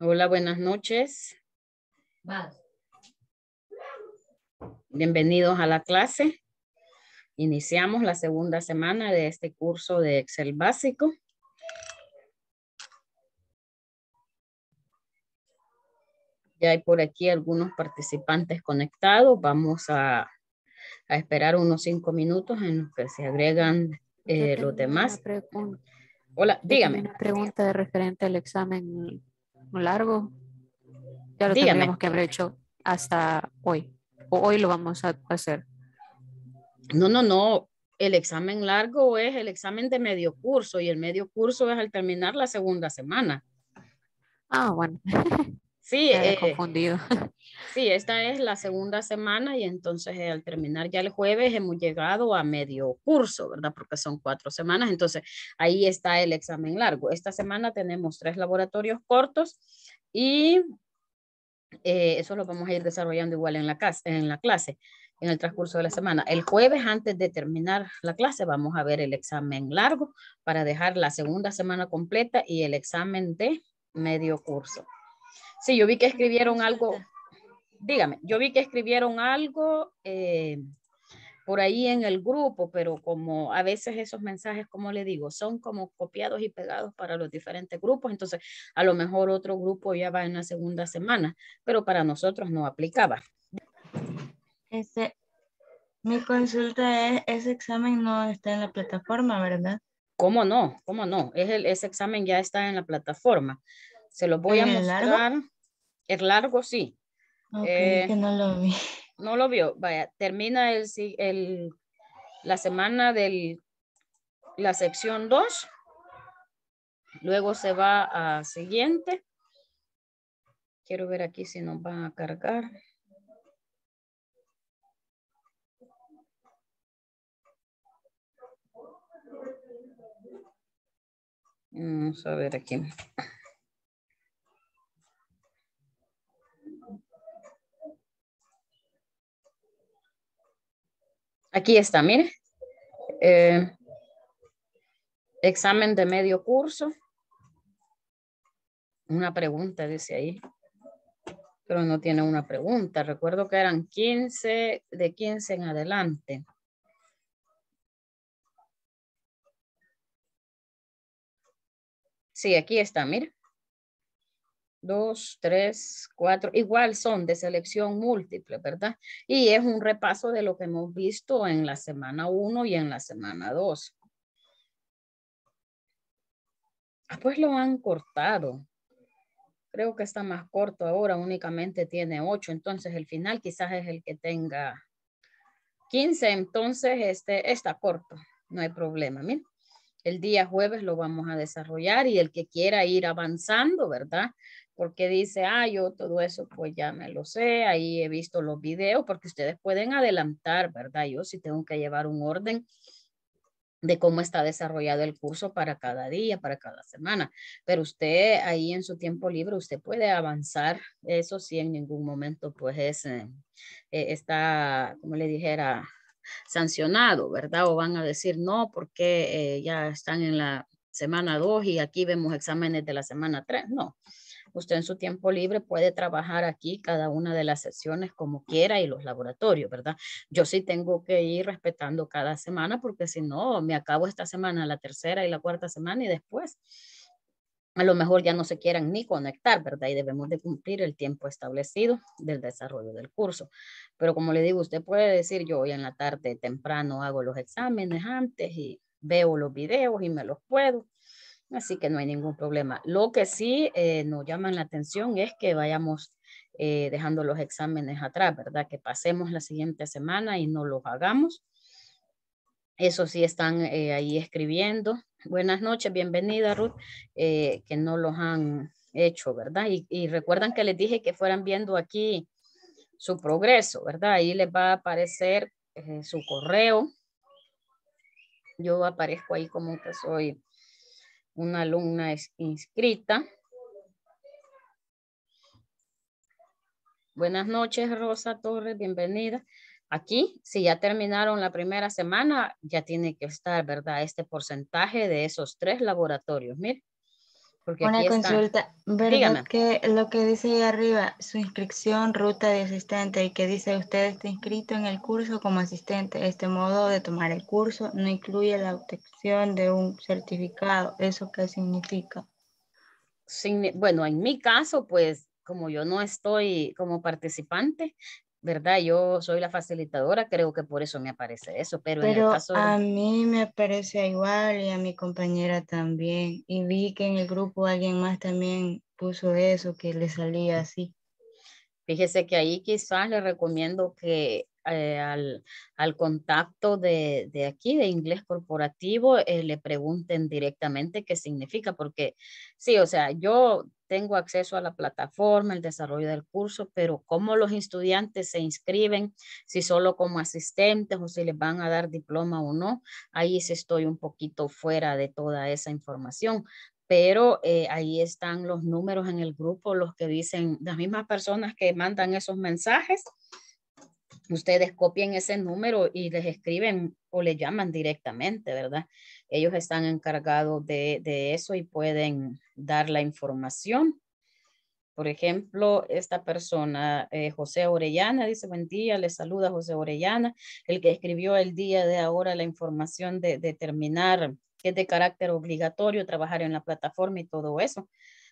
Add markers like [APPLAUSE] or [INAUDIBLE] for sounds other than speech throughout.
Hola, buenas noches. Bienvenidos a la clase. Iniciamos la segunda semana de este curso de Excel básico. Ya hay por aquí algunos participantes conectados. Vamos a, esperar unos cinco minutos en los que se agregan eh, los demás. Hola, dígame. Una pregunta referente al examen largo. Ya lo tenemos que haber hecho hasta hoy. hoy lo vamos a hacer. No, no, no. El examen largo es el examen de medio curso y el medio curso es al terminar la segunda semana. Ah, bueno. [LAUGHS] Sí, eh, confundido. [LAUGHS] Sí, esta es la segunda semana y entonces eh, al terminar ya el jueves hemos llegado a medio curso, ¿verdad? Porque son cuatro semanas, entonces ahí está el examen largo. Esta semana tenemos tres laboratorios cortos y eh, eso lo vamos a ir desarrollando igual en la, en la clase, en el transcurso de la semana. El jueves, antes de terminar la clase, vamos a ver el examen largo para dejar la segunda semana completa y el examen de medio curso. Sí, yo vi que escribieron algo, dígame, yo vi que escribieron algo eh, por ahí en el grupo, pero como a veces esos mensajes, como le digo, son como copiados y pegados para los diferentes grupos, entonces a lo mejor otro grupo ya va en la segunda semana, pero para nosotros no aplicaba. mi consulta es, ese examen no está en la plataforma, ¿verdad? ¿Cómo no? ¿Cómo no? Es ese examen ya está en la plataforma. Se lo voy a mostrar. El largo sí. Eh, no lo vi. vio. Vaya, termina el, el, la semana de la sección 2. Luego se va a siguiente. Quiero ver aquí si nos van a cargar. Vamos a ver aquí. Aquí está, mire. Eh, examen de medio curso. Una pregunta, dice ahí. Pero no tiene una pregunta. Recuerdo que eran 15, de 15 en adelante. Sí, aquí está, mire dos, tres, cuatro, igual son de selección múltiple, ¿verdad? Y es un repaso de lo que hemos visto en la semana uno y en la semana dos. Ah, pues lo han cortado. Creo que está más corto ahora, únicamente tiene ocho, entonces el final quizás es el que tenga quince, entonces este está corto, no hay problema, El día jueves lo vamos a desarrollar y el que quiera ir avanzando, ¿verdad? porque dice, ah, yo todo eso pues ya me lo sé, ahí he visto los videos, porque ustedes pueden adelantar, ¿verdad? Yo sí tengo que llevar un orden de cómo está desarrollado el curso para cada día, para cada semana. Pero usted ahí en su tiempo libre, usted puede avanzar, eso si en ningún momento pues es, eh, eh, está, como le dijera, sancionado, ¿verdad? O van a decir, no, porque eh, ya están en la semana 2 y aquí vemos exámenes de la semana 3. No, Usted en su tiempo libre puede trabajar aquí cada una de las sesiones como quiera y los laboratorios, ¿verdad? Yo sí tengo que ir respetando cada semana porque si no, me acabo esta semana, la tercera y la cuarta semana y después a lo mejor ya no se quieran ni conectar, ¿verdad? Y debemos de cumplir el tiempo establecido del desarrollo del curso. Pero como le digo, usted puede decir, yo hoy en la tarde temprano hago los exámenes antes y veo los videos y me los puedo Así que no hay ningún problema. Lo que sí eh, nos llama la atención es que vayamos eh, dejando los exámenes atrás, ¿verdad? Que pasemos la siguiente semana y no los hagamos. Eso sí están eh, ahí escribiendo. Buenas noches, bienvenida Ruth, que no los han hecho, ¿verdad? Y, y, recuerdan que les dije que fueran viendo aquí su progreso, ¿verdad? Ahí les va a aparecer su correo. Yo aparezco ahí como que soy una alumna es inscrita. Buenas noches, Rosa Torres, bienvenida. Aquí, si ya terminaron la primera semana, ya tiene que estar, ¿verdad? Este porcentaje de esos tres laboratorios. Mire, una consulta, Verán que lo que dice ahí arriba, su inscripción, ruta de asistente, y que dice usted está inscrito en el curso como asistente? Este modo de tomar el curso no incluye la obtención de un certificado. ¿Eso qué significa? bueno, en mi caso, pues como yo no estoy como participante, ¿verdad? Yo soy la facilitadora, creo que por eso me aparece eso, pero, a mí me aparece igual y a mi compañera también. Y vi que en el grupo alguien más también puso eso, que le salía así. Fíjese que ahí quizás le recomiendo que eh, al, contacto de, aquí, de inglés corporativo, eh, le pregunten directamente qué significa, porque sí, o sea, yo tengo acceso a la plataforma, el desarrollo del curso, pero cómo los estudiantes se inscriben, si solo como asistentes o si les van a dar diploma o no, ahí sí estoy un poquito fuera de toda esa información pero eh, ahí están los números en el grupo, los que dicen, las mismas personas que mandan esos mensajes, ustedes copien ese número y les escriben o le llaman directamente, ¿verdad? Ellos están encargados de, eso y pueden dar la información. Por ejemplo, esta persona, eh, José Orellana, dice, buen día, le saluda José Orellana, el que escribió el día de ahora la información de, determinar que es de carácter obligatorio, trabajar en la plataforma y todo eso.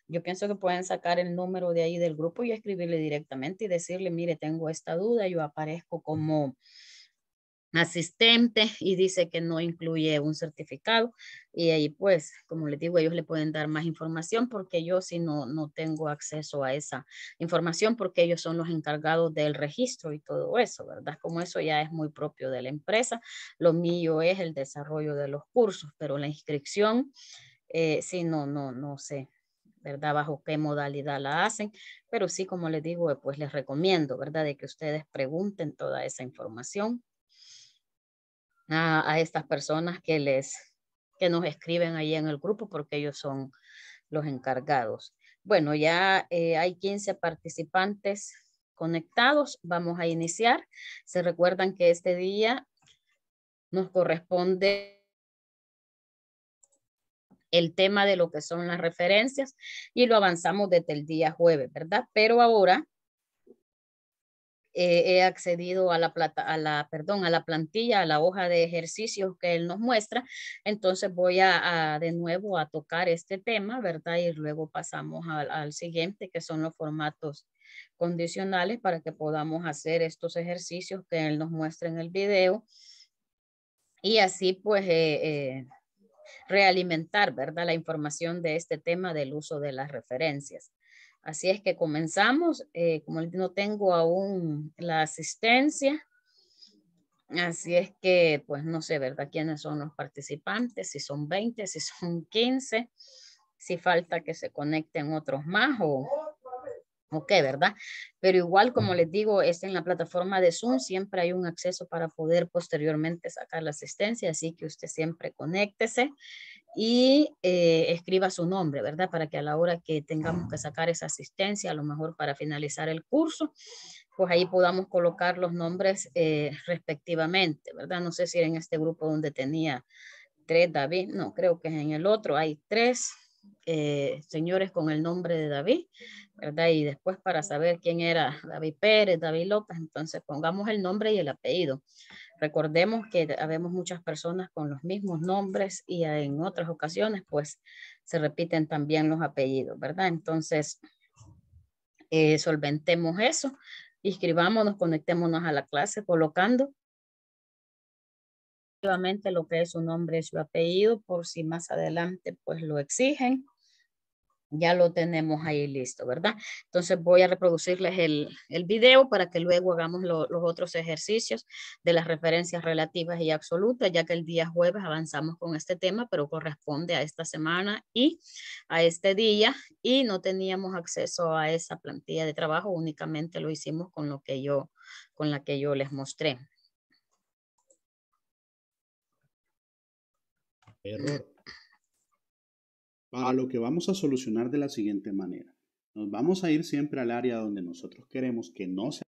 Yo pienso que pueden sacar el número de ahí del grupo y escribirle directamente y decirle, mire, tengo esta duda, yo aparezco como asistente y dice que no incluye un certificado y ahí pues como les digo ellos le pueden dar más información porque yo si no no tengo acceso a esa información porque ellos son los encargados del registro y todo eso verdad como eso ya es muy propio de la empresa lo mío es el desarrollo de los cursos pero la inscripción eh, sí no no no sé ¿verdad? Bajo qué modalidad la hacen, pero sí, como les digo, eh, pues les recomiendo, ¿verdad? De que ustedes pregunten toda esa información a, estas personas que les, que nos escriben ahí en el grupo porque ellos son los encargados. Bueno, ya eh, hay 15 participantes conectados. Vamos a iniciar. Se recuerdan que este día nos corresponde el tema de lo que son las referencias y lo avanzamos desde el día jueves, ¿verdad? Pero ahora eh, he accedido a la, a la, perdón, a la plantilla, a la hoja de ejercicios que él nos muestra. Entonces voy a, de nuevo a tocar este tema, ¿verdad? Y luego pasamos al, siguiente, que son los formatos condicionales para que podamos hacer estos ejercicios que él nos muestra en el video. Y así pues... Eh, eh, realimentar, ¿verdad? La información de este tema del uso de las referencias. Así es que comenzamos, eh, como no tengo aún la asistencia, así es que pues no sé, ¿verdad? ¿Quiénes son los participantes? Si son 20, si son 15, si falta que se conecten otros más o Ok, ¿verdad? Pero igual, como les digo, es en la plataforma de Zoom, siempre hay un acceso para poder posteriormente sacar la asistencia, así que usted siempre conéctese y eh, escriba su nombre, ¿verdad? Para que a la hora que tengamos que sacar esa asistencia, a lo mejor para finalizar el curso, pues ahí podamos colocar los nombres eh, respectivamente, ¿verdad? No sé si en este grupo donde tenía tres, David, no, creo que en el otro hay tres, eh, señores con el nombre de David, ¿verdad? Y después para saber quién era David Pérez, David López, entonces pongamos el nombre y el apellido. Recordemos que habemos muchas personas con los mismos nombres y en otras ocasiones pues se repiten también los apellidos, ¿verdad? Entonces, eh, solventemos eso, inscribámonos, conectémonos a la clase colocando lo que es su nombre y su apellido por si más adelante pues lo exigen. Ya lo tenemos ahí listo, ¿verdad? Entonces voy a reproducirles el, el video para que luego hagamos los otros ejercicios de las referencias relativas y absolutas, ya que el día jueves avanzamos con este tema, pero corresponde a esta semana y a este día y no teníamos acceso a esa plantilla de trabajo, únicamente lo hicimos con lo que yo, con la que yo les mostré. Error. A lo que vamos a solucionar de la siguiente manera. Nos vamos a ir siempre al área donde nosotros queremos que no se...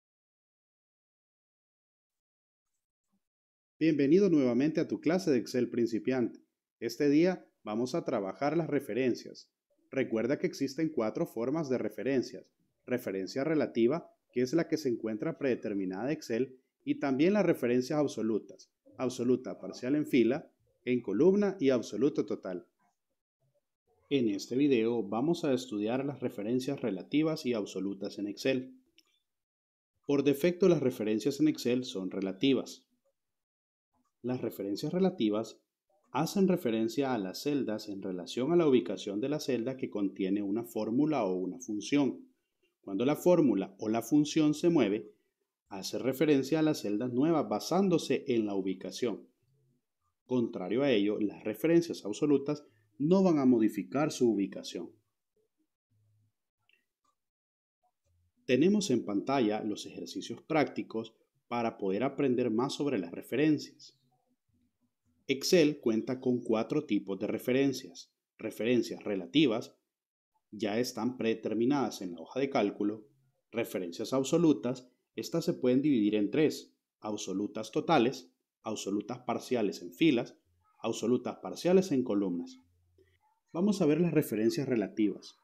Bienvenido nuevamente a tu clase de Excel principiante. Este día vamos a trabajar las referencias. Recuerda que existen cuatro formas de referencias. Referencia relativa, que es la que se encuentra predeterminada en Excel, y también las referencias absolutas. Absoluta parcial en fila, en columna y absoluto total. En este video vamos a estudiar las referencias relativas y absolutas en Excel. Por defecto las referencias en Excel son relativas. Las referencias relativas hacen referencia a las celdas en relación a la ubicación de la celda que contiene una fórmula o una función. Cuando la fórmula o la función se mueve, hace referencia a las celdas nuevas basándose en la ubicación. Contrario a ello, las referencias absolutas no van a modificar su ubicación. Tenemos en pantalla los ejercicios prácticos para poder aprender más sobre las referencias. Excel cuenta con cuatro tipos de referencias. Referencias relativas, ya están predeterminadas en la hoja de cálculo. Referencias absolutas, estas se pueden dividir en tres, absolutas totales, absolutas parciales en filas, absolutas parciales en columnas. Vamos a ver las referencias relativas.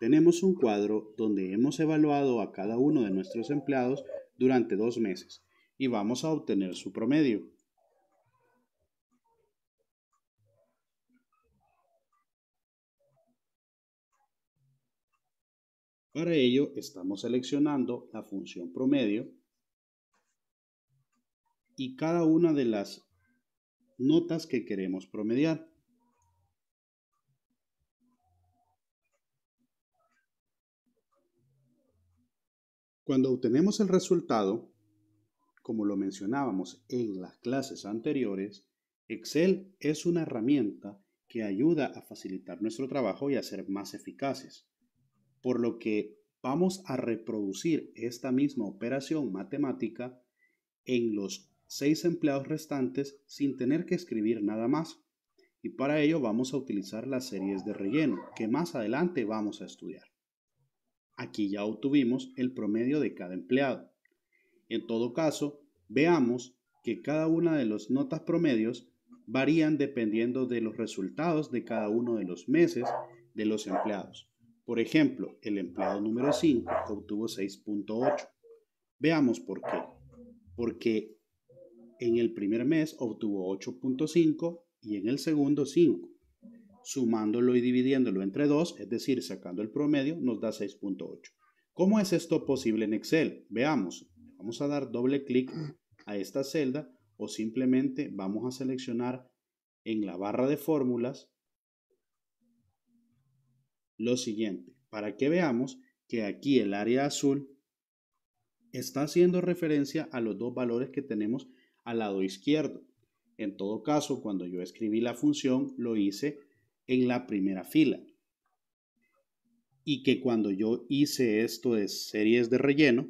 Tenemos un cuadro donde hemos evaluado a cada uno de nuestros empleados durante dos meses y vamos a obtener su promedio. Para ello estamos seleccionando la función promedio y cada una de las notas que queremos promediar. Cuando obtenemos el resultado, como lo mencionábamos en las clases anteriores, Excel es una herramienta que ayuda a facilitar nuestro trabajo y a ser más eficaces, por lo que vamos a reproducir esta misma operación matemática en los seis empleados restantes sin tener que escribir nada más. Y para ello vamos a utilizar las series de relleno, que más adelante vamos a estudiar. Aquí ya obtuvimos el promedio de cada empleado. En todo caso, veamos que cada una de las notas promedios varían dependiendo de los resultados de cada uno de los meses de los empleados. Por ejemplo, el empleado número 5 obtuvo 6.8. Veamos por qué. Porque en el primer mes obtuvo 8.5 y en el segundo 5. Sumándolo y dividiéndolo entre 2, es decir, sacando el promedio, nos da 6.8. ¿Cómo es esto posible en Excel? Veamos. Vamos a dar doble clic a esta celda o simplemente vamos a seleccionar en la barra de fórmulas lo siguiente, para que veamos que aquí el área azul está haciendo referencia a los dos valores que tenemos al lado izquierdo. En todo caso, cuando yo escribí la función, lo hice en la primera fila. Y que cuando yo hice esto de series de relleno,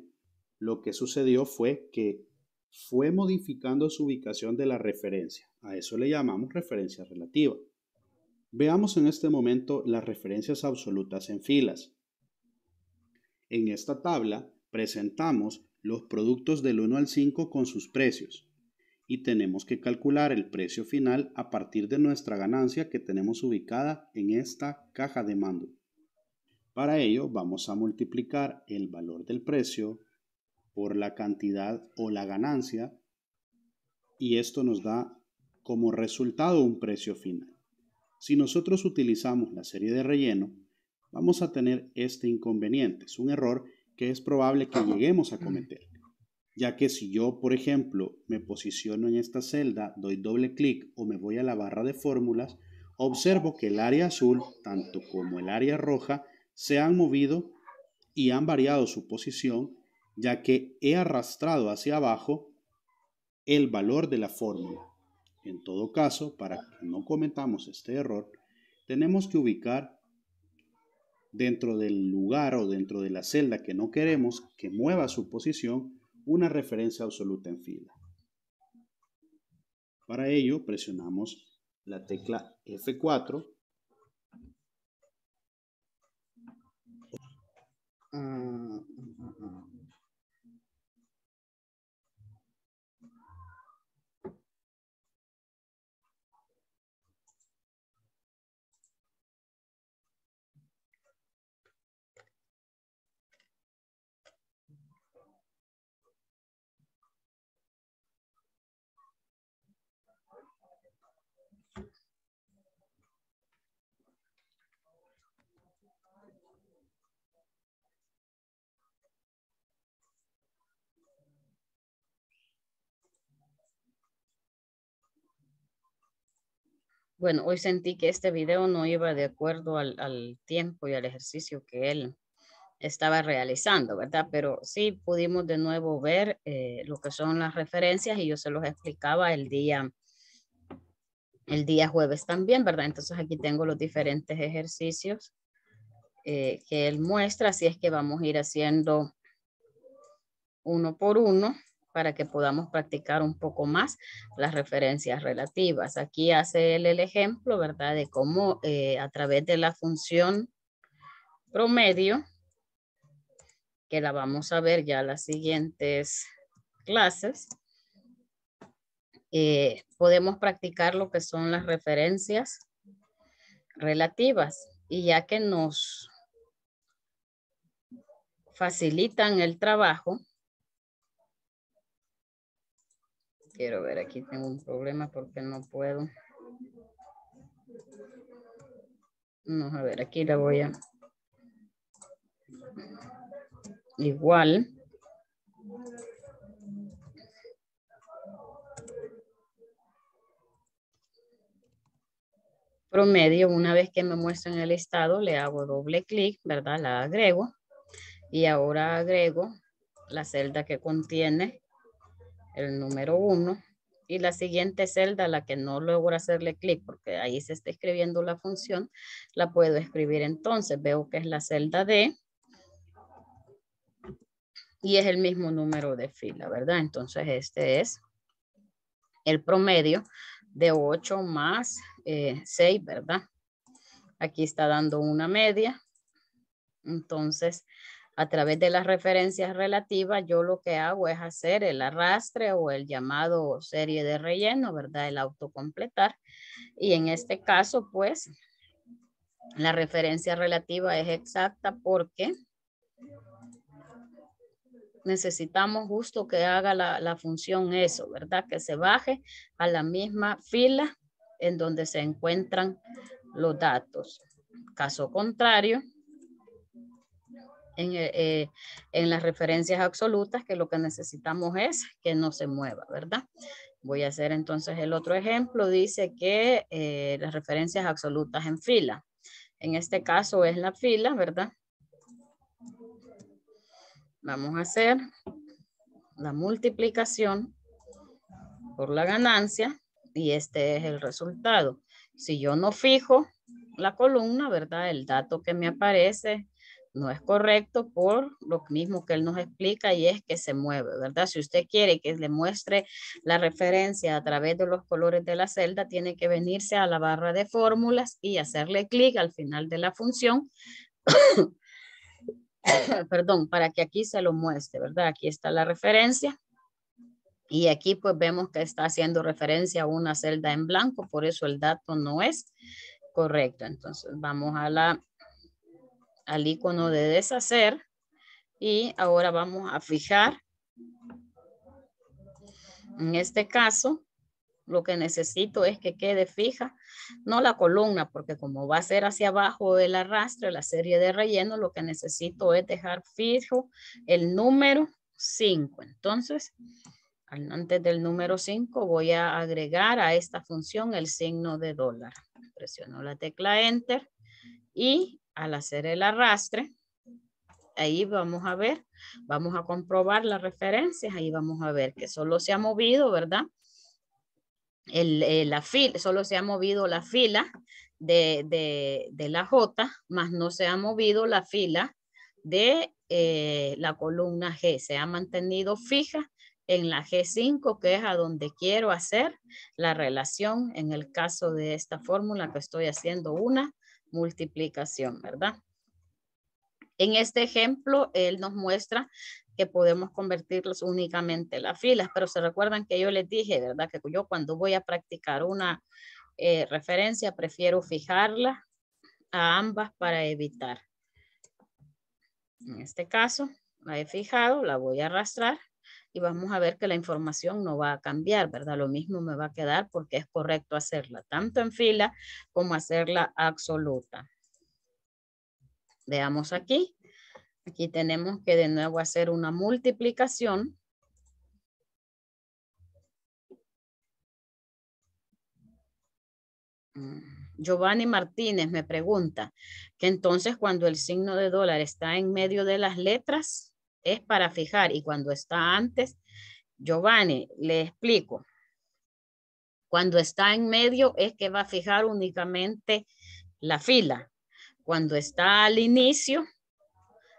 lo que sucedió fue que fue modificando su ubicación de la referencia. A eso le llamamos referencia relativa. Veamos en este momento las referencias absolutas en filas. En esta tabla presentamos los productos del 1 al 5 con sus precios y tenemos que calcular el precio final a partir de nuestra ganancia que tenemos ubicada en esta caja de mando. Para ello vamos a multiplicar el valor del precio por la cantidad o la ganancia y esto nos da como resultado un precio final. Si nosotros utilizamos la serie de relleno, vamos a tener este inconveniente, es un error que es probable que lleguemos a cometer ya que si yo, por ejemplo, me posiciono en esta celda, doy doble clic o me voy a la barra de fórmulas, observo que el área azul, tanto como el área roja, se han movido y han variado su posición, ya que he arrastrado hacia abajo el valor de la fórmula. En todo caso, para que no cometamos este error, tenemos que ubicar dentro del lugar o dentro de la celda que no queremos que mueva su posición una referencia absoluta en fila. Para ello presionamos la tecla F4. Bueno, hoy sentí que este video no iba de acuerdo al, tiempo y al ejercicio que él estaba realizando, ¿verdad? Pero sí pudimos de nuevo ver eh, lo que son las referencias y yo se los explicaba el día, el día jueves también, ¿verdad? Entonces aquí tengo los diferentes ejercicios eh, que él muestra, así es que vamos a ir haciendo uno por uno para que podamos practicar un poco más las referencias relativas. Aquí hace él el ejemplo, ¿verdad? De cómo eh, a través de la función promedio, que la vamos a ver ya las siguientes clases, eh, podemos practicar lo que son las referencias relativas. Y ya que nos facilitan el trabajo, Quiero ver, aquí tengo un problema porque no puedo. Vamos a ver, aquí la voy a... Igual. Promedio, una vez que me muestran el estado, le hago doble clic, ¿verdad? La agrego. Y ahora agrego la celda que contiene el número 1. Y la siguiente celda, la que no logro hacerle clic porque ahí se está escribiendo la función, la puedo escribir entonces. Veo que es la celda D y es el mismo número de fila, ¿verdad? Entonces este es el promedio de 8 más 6, eh, ¿verdad? Aquí está dando una media. Entonces, a través de las referencias relativas, yo lo que hago es hacer el arrastre o el llamado serie de relleno, ¿verdad? El autocompletar. Y en este caso, pues, la referencia relativa es exacta porque necesitamos justo que haga la, la función eso, ¿verdad? Que se baje a la misma fila en donde se encuentran los datos. Caso contrario, eh, eh, en, las referencias absolutas que lo que necesitamos es que no se mueva, ¿verdad? Voy a hacer entonces el otro ejemplo. Dice que eh, las referencias absolutas en fila. En este caso es la fila, ¿verdad? Vamos a hacer la multiplicación por la ganancia y este es el resultado. Si yo no fijo la columna, ¿verdad? El dato que me aparece no es correcto por lo mismo que él nos explica y es que se mueve, ¿verdad? Si usted quiere que le muestre la referencia a través de los colores de la celda, tiene que venirse a la barra de fórmulas y hacerle clic al final de la función, [COUGHS] perdón, para que aquí se lo muestre, ¿verdad? Aquí está la referencia. Y aquí pues vemos que está haciendo referencia a una celda en blanco, por eso el dato no es correcto. Entonces vamos a la al icono de deshacer y ahora vamos a fijar. En este caso, lo que necesito es que quede fija, no la columna, porque como va a ser hacia abajo el arrastre, la serie de relleno, lo que necesito es dejar fijo el número 5. Entonces, antes del número 5 voy a agregar a esta función el signo de dólar. Presiono la tecla Enter y al hacer el arrastre, ahí vamos a ver, vamos a comprobar las referencias, ahí vamos a ver que solo se ha movido, ¿verdad? Eh, la fila, solo se ha movido la fila de, la J, más no se ha movido la fila de eh, la columna G, se ha mantenido fija en la G5, que es a donde quiero hacer la relación en el caso de esta fórmula que estoy haciendo una multiplicación, ¿verdad? En este ejemplo, él nos muestra que podemos convertirlos únicamente las filas, pero se recuerdan que yo les dije, ¿verdad? Que yo cuando voy a practicar una eh, referencia, prefiero fijarla a ambas para evitar. En este caso, la he fijado, la voy a arrastrar y vamos a ver que la información no va a cambiar, ¿verdad? Lo mismo me va a quedar porque es correcto hacerla tanto en fila como hacerla absoluta. Veamos aquí. Aquí tenemos que de nuevo hacer una multiplicación. Mm, Giovanni Martínez me pregunta que entonces cuando el signo de dólar está en medio de las letras, es para fijar y cuando está antes, Giovanni, le explico. Cuando está en medio es que va a fijar únicamente la fila. Cuando está al inicio,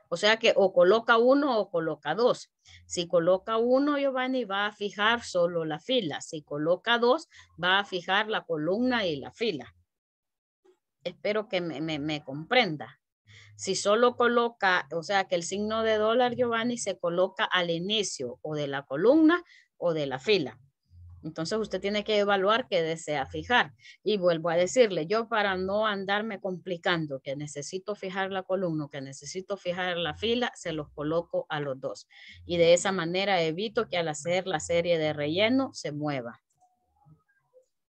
o sea que o coloca uno o coloca dos. Si coloca uno, Giovanni, va a fijar solo la fila. Si coloca dos, va a fijar la columna y la fila. Espero que me, me, comprenda. Si solo coloca, o sea, que el signo de dólar, Giovanni, se coloca al inicio o de la columna o de la fila. Entonces usted tiene que evaluar qué desea fijar. Y vuelvo a decirle, yo para no andarme complicando, que necesito fijar la columna, que necesito fijar la fila, se los coloco a los dos. Y de esa manera evito que al hacer la serie de relleno se mueva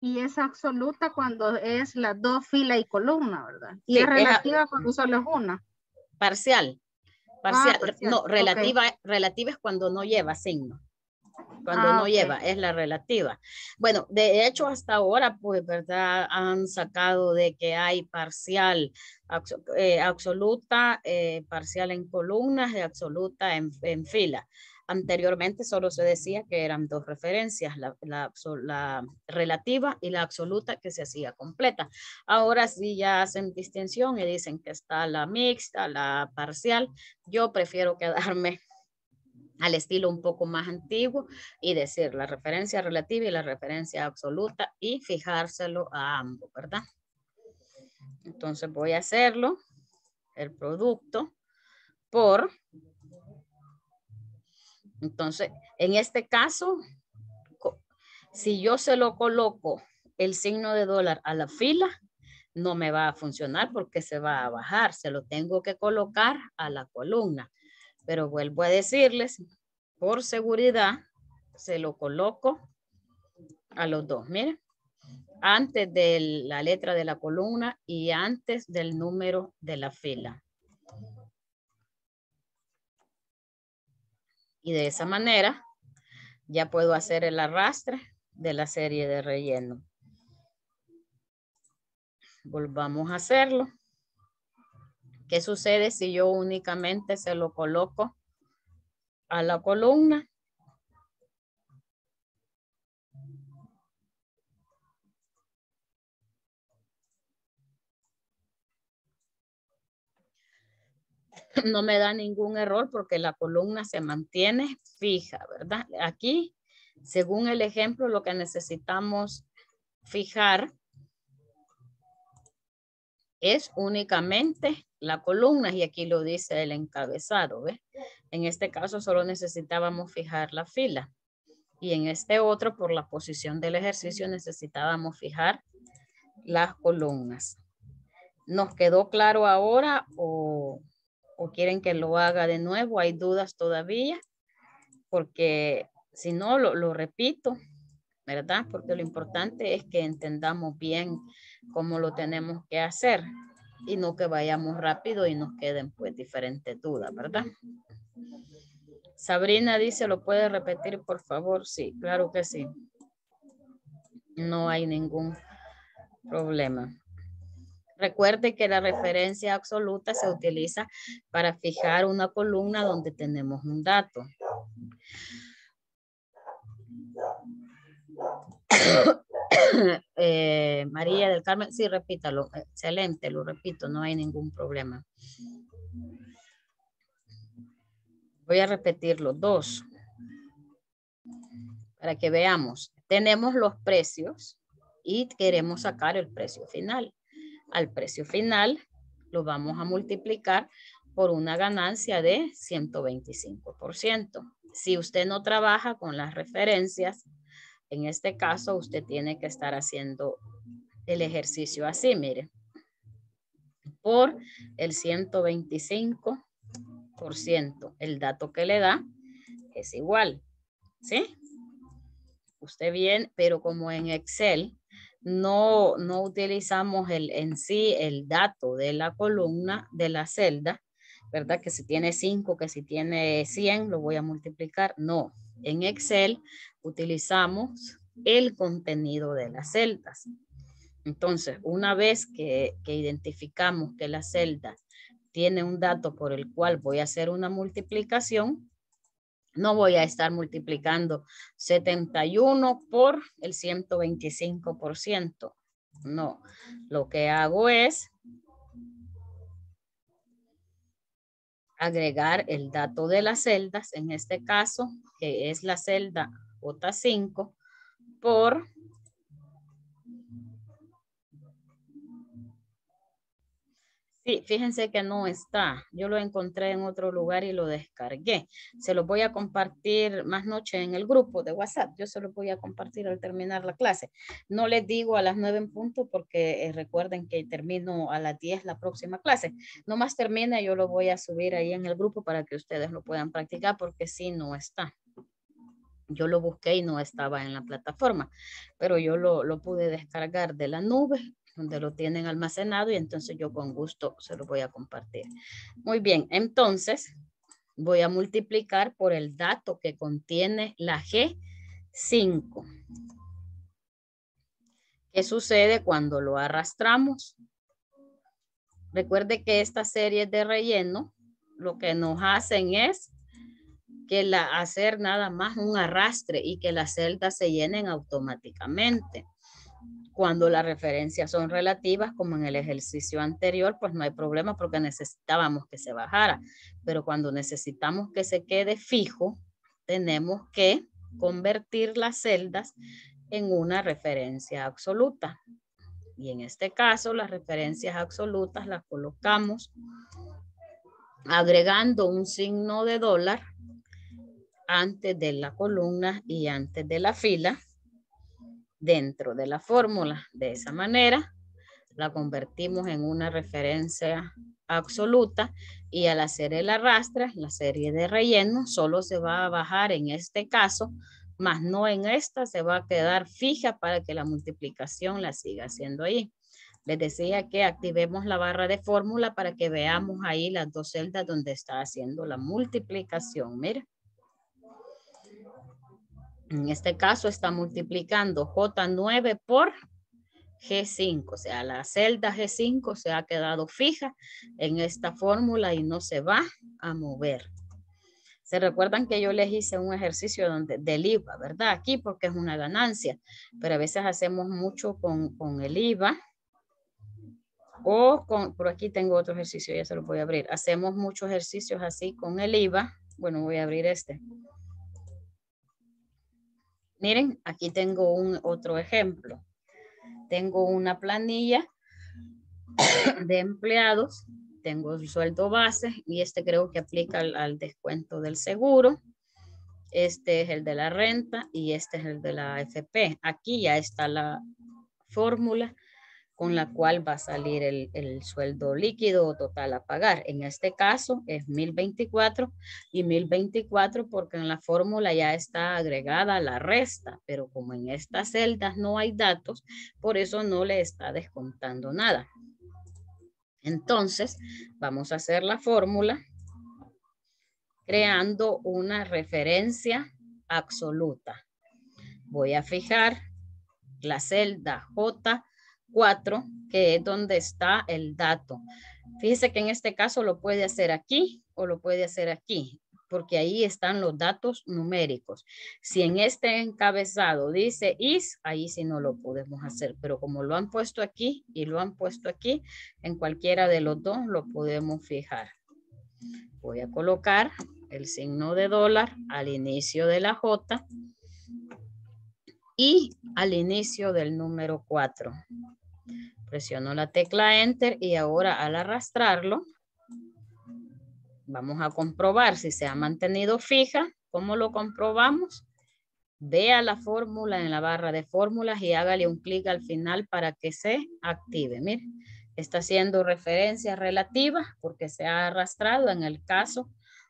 y es absoluta cuando es las dos filas y columna, ¿verdad? Y es relativa cuando solo es una. Parcial. Ah, parcial. No, relativa, relativa es cuando no lleva signo. Cuando ah, no lleva, es la relativa. Bueno, de hecho, hasta ahora, pues, ¿verdad? Han sacado de que hay parcial, eh, absoluta, eh, parcial en columnas y absoluta en, en fila. Anteriormente solo se decía que eran dos referencias, la, la, relativa y la absoluta que se hacía completa. Ahora sí ya hacen distinción y dicen que está la mixta, la parcial. Yo prefiero quedarme [LAUGHS] al estilo un poco más antiguo y decir la referencia relativa y la referencia absoluta y fijárselo a ambos, ¿verdad? Entonces voy a hacerlo, el producto por entonces, en este caso, si yo se lo coloco el signo de dólar a la fila, no me va a funcionar porque se va a bajar. Se lo tengo que colocar a la columna. Pero vuelvo a decirles, por seguridad, se lo coloco a los dos. Miren, antes de la letra de la columna y antes del número de la fila. Y de esa manera ya puedo hacer el arrastre de la serie de relleno. Volvamos a hacerlo. ¿Qué sucede si yo únicamente se lo coloco a la columna? no me da ningún error porque la columna se mantiene fija, ¿verdad? Aquí, según el ejemplo, lo que necesitamos fijar es únicamente la columna y aquí lo dice el encabezado, ¿ves? En este caso solo necesitábamos fijar la fila y en este otro por la posición del ejercicio necesitábamos fijar las columnas. ¿Nos quedó claro ahora o o quieren que lo haga de nuevo, hay dudas todavía, porque si no, lo, repito, ¿verdad? Porque lo importante es que entendamos bien cómo lo tenemos que hacer y no que vayamos rápido y nos queden pues diferentes dudas, ¿verdad? Sabrina dice, ¿lo puede repetir por favor? Sí, claro que sí. No hay ningún problema. Recuerde que la referencia absoluta se utiliza para fijar una columna donde tenemos un dato. [COUGHS] Eh, María del Carmen, sí, repítalo, excelente, lo repito, no hay ningún problema. Voy a repetir los dos para que veamos. Tenemos los precios y queremos sacar el precio final al precio final, lo vamos a multiplicar por una ganancia de 125%. Si usted no trabaja con las referencias, en este caso usted tiene que estar haciendo el ejercicio así, mire. Por el 125%, el dato que le da es igual, ¿sí? Usted bien, pero como en Excel, no, no utilizamos el, en sí el dato de la columna de la celda, ¿verdad? Que si tiene 5, que si tiene 100, lo voy a multiplicar. No, en Excel utilizamos el contenido de las celdas. Entonces, una vez que, que identificamos que la celda tiene un dato por el cual voy a hacer una multiplicación, no voy a estar multiplicando 71 por el 125%. No, lo que hago es agregar el dato de las celdas, en este caso, que es la celda J5, por fíjense que no está. Yo lo encontré en otro lugar y lo descargué. Se lo voy a compartir más noche en el grupo de WhatsApp. Yo se lo voy a compartir al terminar la clase. No les digo a las nueve en punto porque eh, recuerden que termino a las 10 la próxima clase. no más termina, yo lo voy a subir ahí en el grupo para que ustedes lo puedan practicar porque sí, no está. Yo lo busqué y no estaba en la plataforma, pero yo lo, lo pude descargar de la nube donde lo tienen almacenado y entonces yo con gusto se lo voy a compartir. Muy bien, entonces voy a multiplicar por el dato que contiene la G5. ¿Qué sucede cuando lo arrastramos? Recuerde que esta serie de relleno lo que nos hacen es que la, hacer nada más un arrastre y que las celdas se llenen automáticamente. Cuando las referencias son relativas, como en el ejercicio anterior, pues no hay problema porque necesitábamos que se bajara. Pero cuando necesitamos que se quede fijo, tenemos que convertir las celdas en una referencia absoluta. Y en este caso, las referencias absolutas las colocamos agregando un signo de dólar antes de la columna y antes de la fila dentro de la fórmula. De esa manera, la convertimos en una referencia absoluta y al hacer el arrastre, la serie de relleno solo se va a bajar en este caso, más no en esta, se va a quedar fija para que la multiplicación la siga haciendo ahí. Les decía que activemos la barra de fórmula para que veamos ahí las dos celdas donde está haciendo la multiplicación. Mira. En este caso está multiplicando J9 por G5, o sea, la celda G5 se ha quedado fija en esta fórmula y no se va a mover. Se recuerdan que yo les hice un ejercicio donde, del IVA, ¿verdad? Aquí porque es una ganancia, pero a veces hacemos mucho con, el IVA o con, por aquí tengo otro ejercicio, ya se lo voy a abrir. Hacemos muchos ejercicios así con el IVA. Bueno, voy a abrir Este Miren, aquí tengo un otro ejemplo. Tengo una planilla de empleados, tengo el sueldo base y este creo que aplica al, al descuento del seguro. Este es el de la renta y este es el de la AFP. Aquí ya está la fórmula con la cual va a salir el, sueldo líquido o total a pagar. En este caso es 1024 y 1024 porque en la fórmula ya está agregada la resta, pero como en estas celdas no hay datos, por eso no le está descontando nada. Entonces, vamos a hacer la fórmula creando una referencia absoluta. Voy a fijar la celda J 4, que es donde está el dato. Fíjese que en este caso lo puede hacer aquí o lo puede hacer aquí, porque ahí están los datos numéricos. Si en este encabezado dice is, ahí sí no lo podemos hacer, pero como lo han puesto aquí y lo han puesto aquí, en cualquiera de los dos lo podemos fijar. Voy a colocar el signo de dólar al inicio de la J y al inicio del número 4. Presiono la tecla Enter y ahora al arrastrarlo, vamos a comprobar si se ha mantenido fija. ¿Cómo lo comprobamos? Vea la fórmula en la barra de fórmulas y hágale un clic al final para que se active. Mire, está haciendo referencia relativa porque se ha arrastrado en el caso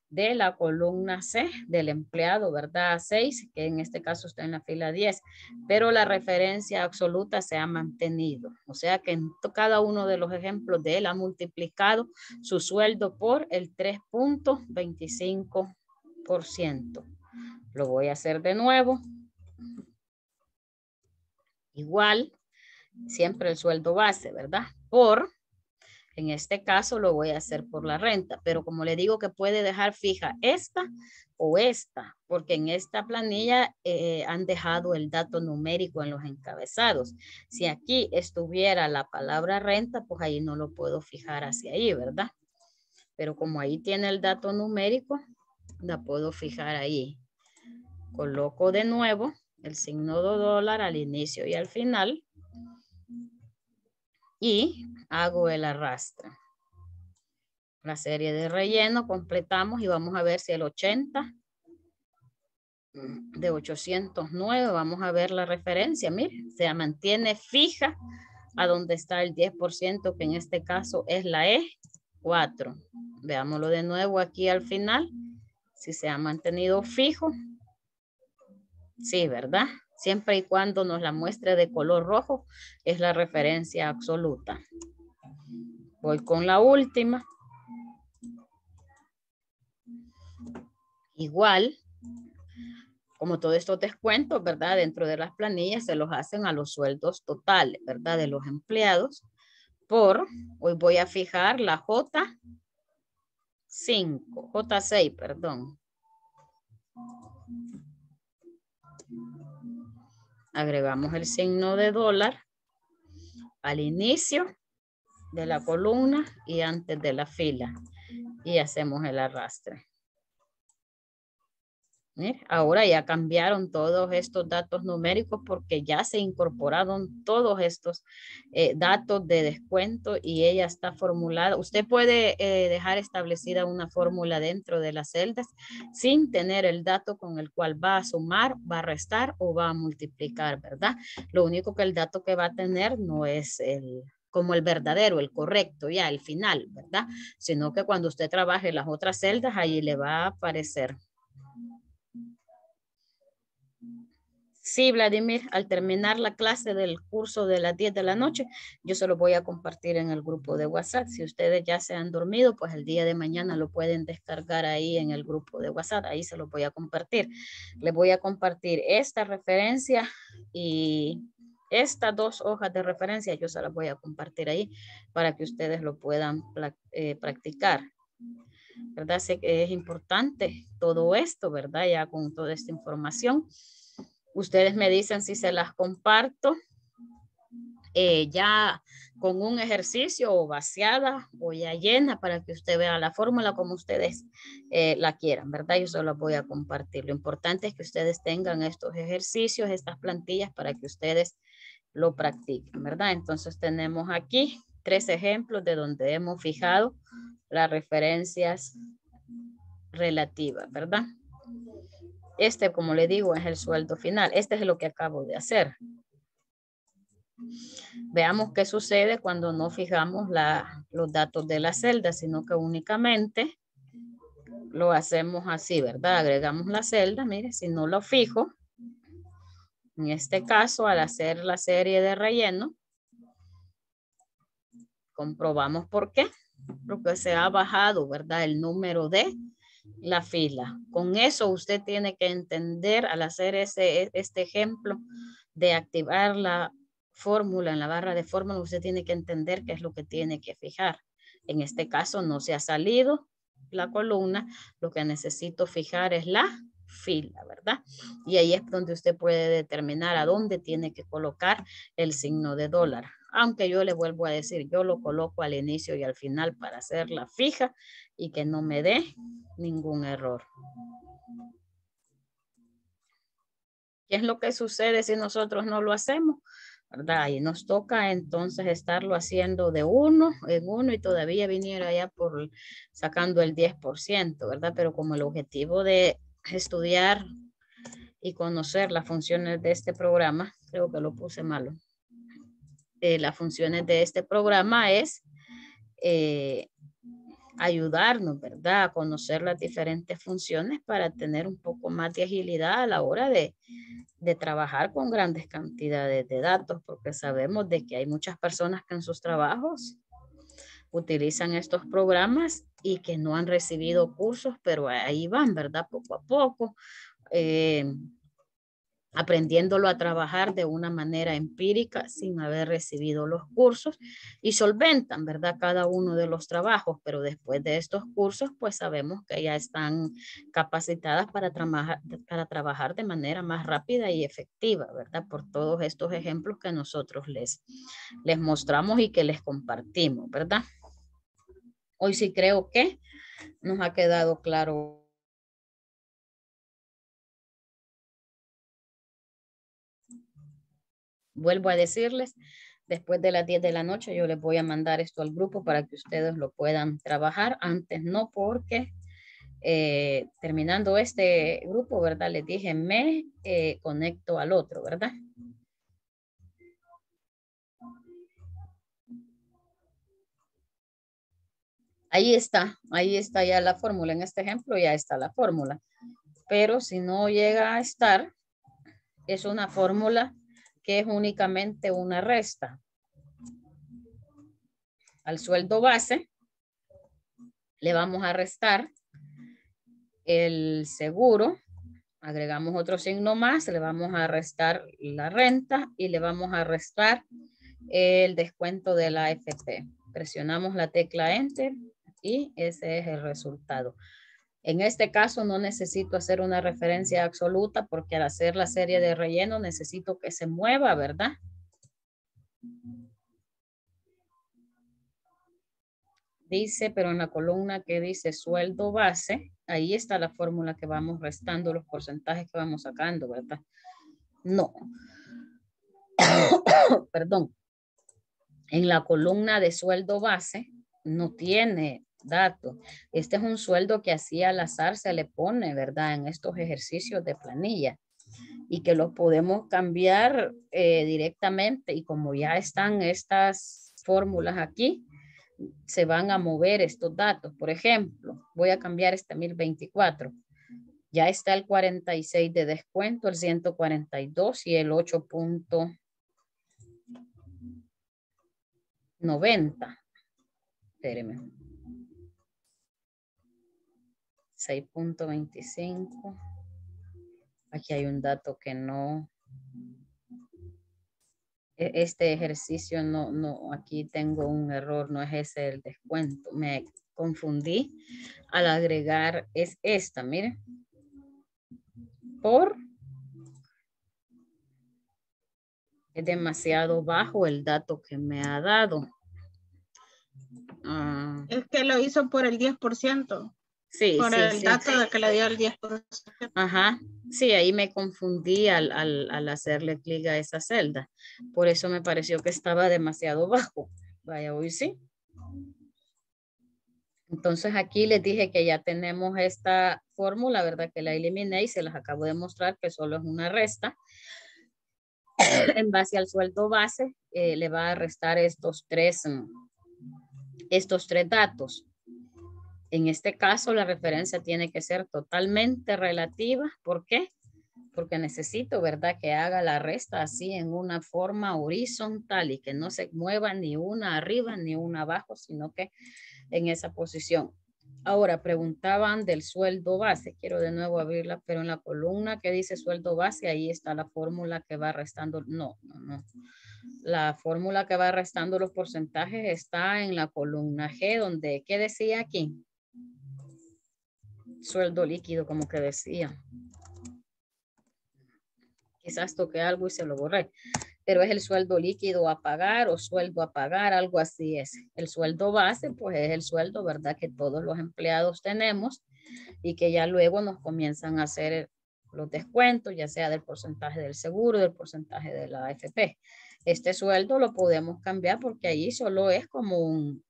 de la columna C del empleado, ¿verdad? 6, que en este caso está en la fila 10, pero la referencia absoluta se ha mantenido. O sea que en cada uno de los ejemplos de él ha multiplicado su sueldo por el 3.25%. Lo voy a hacer de nuevo. Igual, siempre el sueldo base, ¿verdad? Por en este caso lo voy a hacer por la renta, pero como le digo que puede dejar fija esta o esta, porque en esta planilla eh, han dejado el dato numérico en los encabezados. Si aquí estuviera la palabra renta, pues ahí no lo puedo fijar hacia ahí, ¿verdad? Pero como ahí tiene el dato numérico, la puedo fijar ahí. Coloco de nuevo el signo de dólar al inicio y al final y hago el arrastre. La serie de relleno completamos y vamos a ver si el 80 de 809, vamos a ver la referencia, mire, se mantiene fija a donde está el 10%, que en este caso es la E4. Veámoslo de nuevo aquí al final, si se ha mantenido fijo. Sí, ¿verdad? siempre y cuando nos la muestre de color rojo, es la referencia absoluta. Voy con la última. Igual, como todo esto te cuento, ¿verdad? Dentro de las planillas se los hacen a los sueldos totales, ¿verdad? De los empleados. Por, hoy voy a fijar la J5, J6, perdón. agregamos el signo de dólar al inicio de la columna y antes de la fila y hacemos el arrastre. ¿eh? Ahora ya cambiaron todos estos datos numéricos porque ya se incorporaron todos estos eh, datos de descuento y ella está formulada. Usted puede eh, dejar establecida una fórmula dentro de las celdas sin tener el dato con el cual va a sumar, va a restar o va a multiplicar, ¿verdad? Lo único que el dato que va a tener no es el, como el verdadero, el correcto, ya el final, ¿verdad? Sino que cuando usted trabaje las otras celdas, ahí le va a aparecer Sí, Vladimir, al terminar la clase del curso de las 10 de la noche, yo se lo voy a compartir en el grupo de WhatsApp. Si ustedes ya se han dormido, pues el día de mañana lo pueden descargar ahí en el grupo de WhatsApp. Ahí se lo voy a compartir. Les voy a compartir esta referencia y estas dos hojas de referencia yo se las voy a compartir ahí para que ustedes lo puedan eh, practicar. ¿Verdad? Sé que es importante todo esto, ¿verdad? Ya con toda esta información. Ustedes me dicen si se las comparto eh, ya con un ejercicio o vaciada o ya llena para que usted vea la fórmula como ustedes eh, la quieran, ¿verdad? Yo solo voy a compartir. Lo importante es que ustedes tengan estos ejercicios, estas plantillas para que ustedes lo practiquen, ¿verdad? Entonces tenemos aquí tres ejemplos de donde hemos fijado las referencias relativas, ¿verdad? Este, como le digo, es el sueldo final. Este es lo que acabo de hacer. Veamos qué sucede cuando no fijamos la, los datos de la celda, sino que únicamente lo hacemos así, ¿verdad? Agregamos la celda, mire, si no lo fijo, en este caso, al hacer la serie de relleno, comprobamos por qué, porque se ha bajado, ¿verdad? El número de la fila. Con eso usted tiene que entender al hacer ese, e, este ejemplo de activar la fórmula en la barra de fórmula, usted tiene que entender qué es lo que tiene que fijar. En este caso no se ha salido la columna, lo que necesito fijar es la fila, ¿verdad? Y ahí es donde usted puede determinar a dónde tiene que colocar el signo de dólar aunque yo le vuelvo a decir, yo lo coloco al inicio y al final para hacerla fija y que no me dé ningún error. ¿Qué es lo que sucede si nosotros no lo hacemos? ¿Verdad? Y nos toca entonces estarlo haciendo de uno en uno y todavía viniera ya por sacando el 10%, ¿verdad? Pero como el objetivo de estudiar y conocer las funciones de este programa, creo que lo puse malo. Eh, las funciones de este programa es eh, ayudarnos, ¿verdad? A conocer las diferentes funciones para tener un poco más de agilidad a la hora de, de, trabajar con grandes cantidades de datos, porque sabemos de que hay muchas personas que en sus trabajos utilizan estos programas y que no han recibido cursos, pero ahí van, ¿verdad? Poco a poco. Eh, aprendiéndolo a trabajar de una manera empírica sin haber recibido los cursos y solventan, ¿verdad? Cada uno de los trabajos, pero después de estos cursos, pues sabemos que ya están capacitadas para, trabajar, para trabajar de manera más rápida y efectiva, ¿verdad? Por todos estos ejemplos que nosotros les, les mostramos y que les compartimos, ¿verdad? Hoy sí creo que nos ha quedado claro vuelvo a decirles, después de las 10 de la noche yo les voy a mandar esto al grupo para que ustedes lo puedan trabajar. Antes no, porque eh, terminando este grupo, ¿verdad? Les dije, me eh, conecto al otro, ¿verdad? Ahí está, ahí está ya la fórmula. En este ejemplo ya está la fórmula. Pero si no llega a estar, es una fórmula que es únicamente una resta. Al sueldo base le vamos a restar el seguro, agregamos otro signo más, le vamos a restar la renta y le vamos a restar el descuento de la AFP. Presionamos la tecla Enter y ese es el resultado. En este caso no necesito hacer una referencia absoluta porque al hacer la serie de relleno necesito que se mueva, ¿verdad? Dice, pero en la columna que dice sueldo base, ahí está la fórmula que vamos restando, los porcentajes que vamos sacando, ¿verdad? No. [COUGHS] Perdón. En la columna de sueldo base no tiene datos. Este es un sueldo que así al azar se le pone, ¿verdad? En estos ejercicios de planilla y que los podemos cambiar eh, directamente y como ya están estas fórmulas aquí, se van a mover estos datos. Por ejemplo, voy a cambiar este 1024. Ya está el 46 de descuento, el 142 y el 8.90. Espérenme. 6.25. Aquí hay un dato que no. E, este ejercicio no, no, aquí tengo un error, no es ese el descuento. Me confundí al agregar, es esta, mire. Por. Es demasiado bajo el dato que me ha dado. Ah. es que lo hizo por el 10%. Sí, el dato que le dio el 10%. Ajá, sí, ahí me confundí al, hacerle clic a esa celda. Por eso me pareció que estaba demasiado bajo. Vaya, hoy sí. Entonces aquí les dije que ya tenemos esta fórmula, ¿verdad? Que la eliminé y se las acabo de mostrar que solo es una resta. [COUGHS] en base al sueldo base, eh, le va a restar estos tres, mm, estos tres datos. En este caso, la referencia tiene que ser totalmente relativa. ¿Por qué? Porque necesito, ¿verdad? Que haga la resta así en una forma horizontal y que no se mueva ni una arriba ni una abajo, sino que en esa posición. Ahora, preguntaban del sueldo base. Quiero de nuevo abrirla, pero en la columna que dice sueldo base, ahí está la fórmula que va restando. No, no, no. La fórmula que va restando los porcentajes está en la columna G, donde, ¿qué decía aquí? sueldo líquido, como que decía. Quizás toqué algo y se lo borré, pero es el sueldo líquido a pagar o sueldo a pagar, algo así es. El sueldo base, pues es el sueldo, ¿verdad? Que todos los empleados tenemos y que ya luego nos comienzan a hacer los descuentos, ya sea del porcentaje del seguro, del porcentaje de la AFP. Este sueldo lo podemos cambiar porque ahí solo es como un,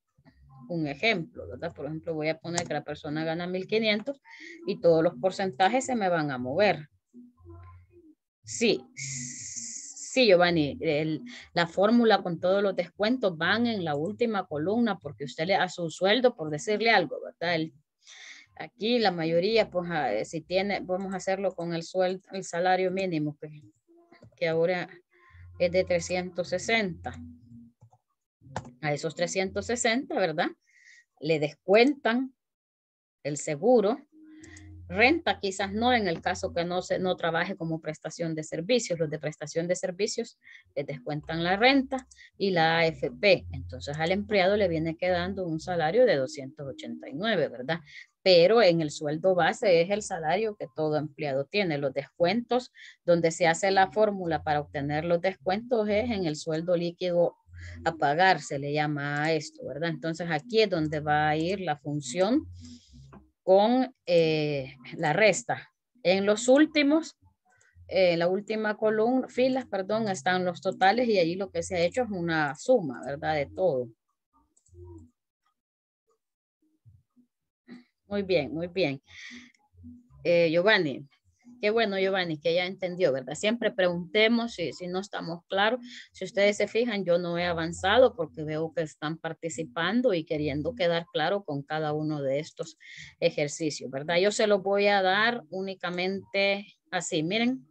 un ejemplo, ¿verdad? Por ejemplo, voy a poner que la persona gana 1500 y todos los porcentajes se me van a mover. Sí, sí, Giovanni, la fórmula con todos los descuentos van en la última columna porque usted le hace un sueldo por decirle algo, ¿verdad? aquí la mayoría, pues si tiene, vamos a hacerlo con el sueldo, el salario mínimo que, que ahora es de 360 a esos 360, ¿verdad? Le descuentan el seguro, renta quizás no en el caso que no, se, no trabaje como prestación de servicios, los de prestación de servicios le descuentan la renta y la AFP, entonces al empleado le viene quedando un salario de 289, ¿verdad? Pero en el sueldo base es el salario que todo empleado tiene. Los descuentos, donde se hace la fórmula para obtener los descuentos es en el sueldo líquido apagarse le llama a esto, ¿verdad? Entonces aquí es donde va a ir la función con eh, la resta. En los últimos, eh, en la última columna, filas, perdón, están los totales y allí lo que se ha hecho es una suma, ¿verdad? De todo. Muy bien, muy bien. Eh, Giovanni, Qué bueno, Giovanni, que ya entendió, ¿verdad? Siempre preguntemos si, no estamos claros. Si ustedes se fijan, yo no he avanzado porque veo que están participando y queriendo quedar claro con cada uno de estos ejercicios, ¿verdad? Yo se los voy a dar únicamente así, miren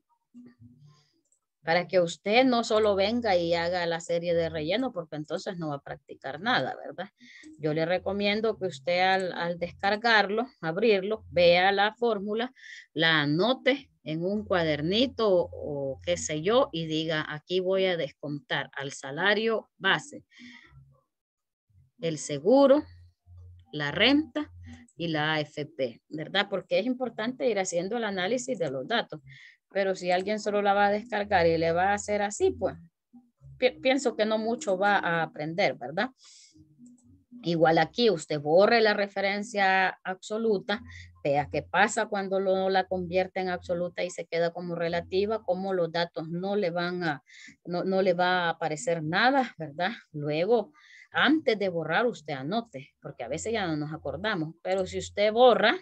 para que usted no solo venga y haga la serie de relleno, porque entonces no va a practicar nada, ¿verdad? Yo le recomiendo que usted al, descargarlo, abrirlo, vea la fórmula, la anote en un cuadernito o, o qué sé yo, y diga, aquí voy a descontar al salario base el seguro, la renta y la AFP, ¿verdad? Porque es importante ir haciendo el análisis de los datos. Pero si alguien solo la va a descargar y le va a hacer así, pues pienso que no mucho va a aprender, ¿verdad? Igual aquí usted borre la referencia absoluta, vea qué pasa cuando lo, la convierte en absoluta y se queda como relativa, como los datos no le van a, no, no le va a aparecer nada, ¿verdad? Luego, antes de borrar, usted anote, porque a veces ya no nos acordamos, pero si usted borra,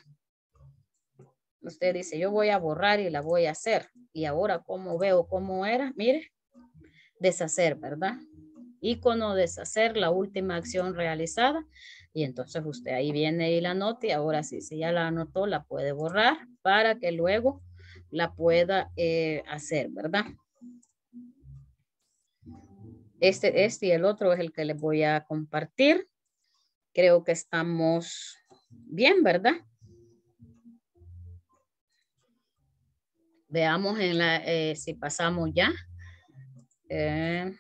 Usted dice, yo voy a borrar y la voy a hacer. Y ahora, como veo cómo era? Mire, deshacer, ¿verdad? Icono deshacer, la última acción realizada. Y entonces usted ahí viene y la nota y ahora sí, si ya la anotó, la puede borrar para que luego la pueda eh, hacer, ¿verdad? Este, este y el otro es el que les voy a compartir. Creo que estamos bien, ¿verdad? Veamos en eh, si pasamos ya eh,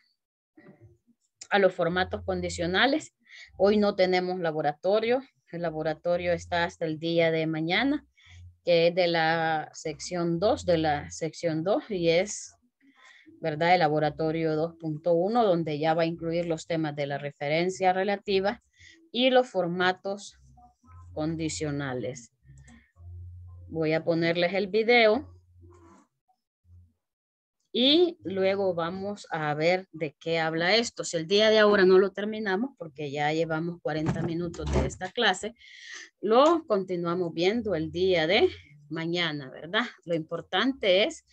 a los formatos condicionales. Hoy no tenemos laboratorio. El laboratorio está hasta el día de mañana, que es de la sección 2, de la sección 2, y es, ¿verdad? El laboratorio 2.1, donde ya va a incluir los temas de la referencia relativa y los formatos condicionales. Voy a ponerles el video y luego vamos a ver de qué habla esto. Si el día de ahora no lo terminamos, porque ya llevamos 40 minutos de esta clase, lo continuamos viendo el día de mañana, ¿verdad? Lo importante es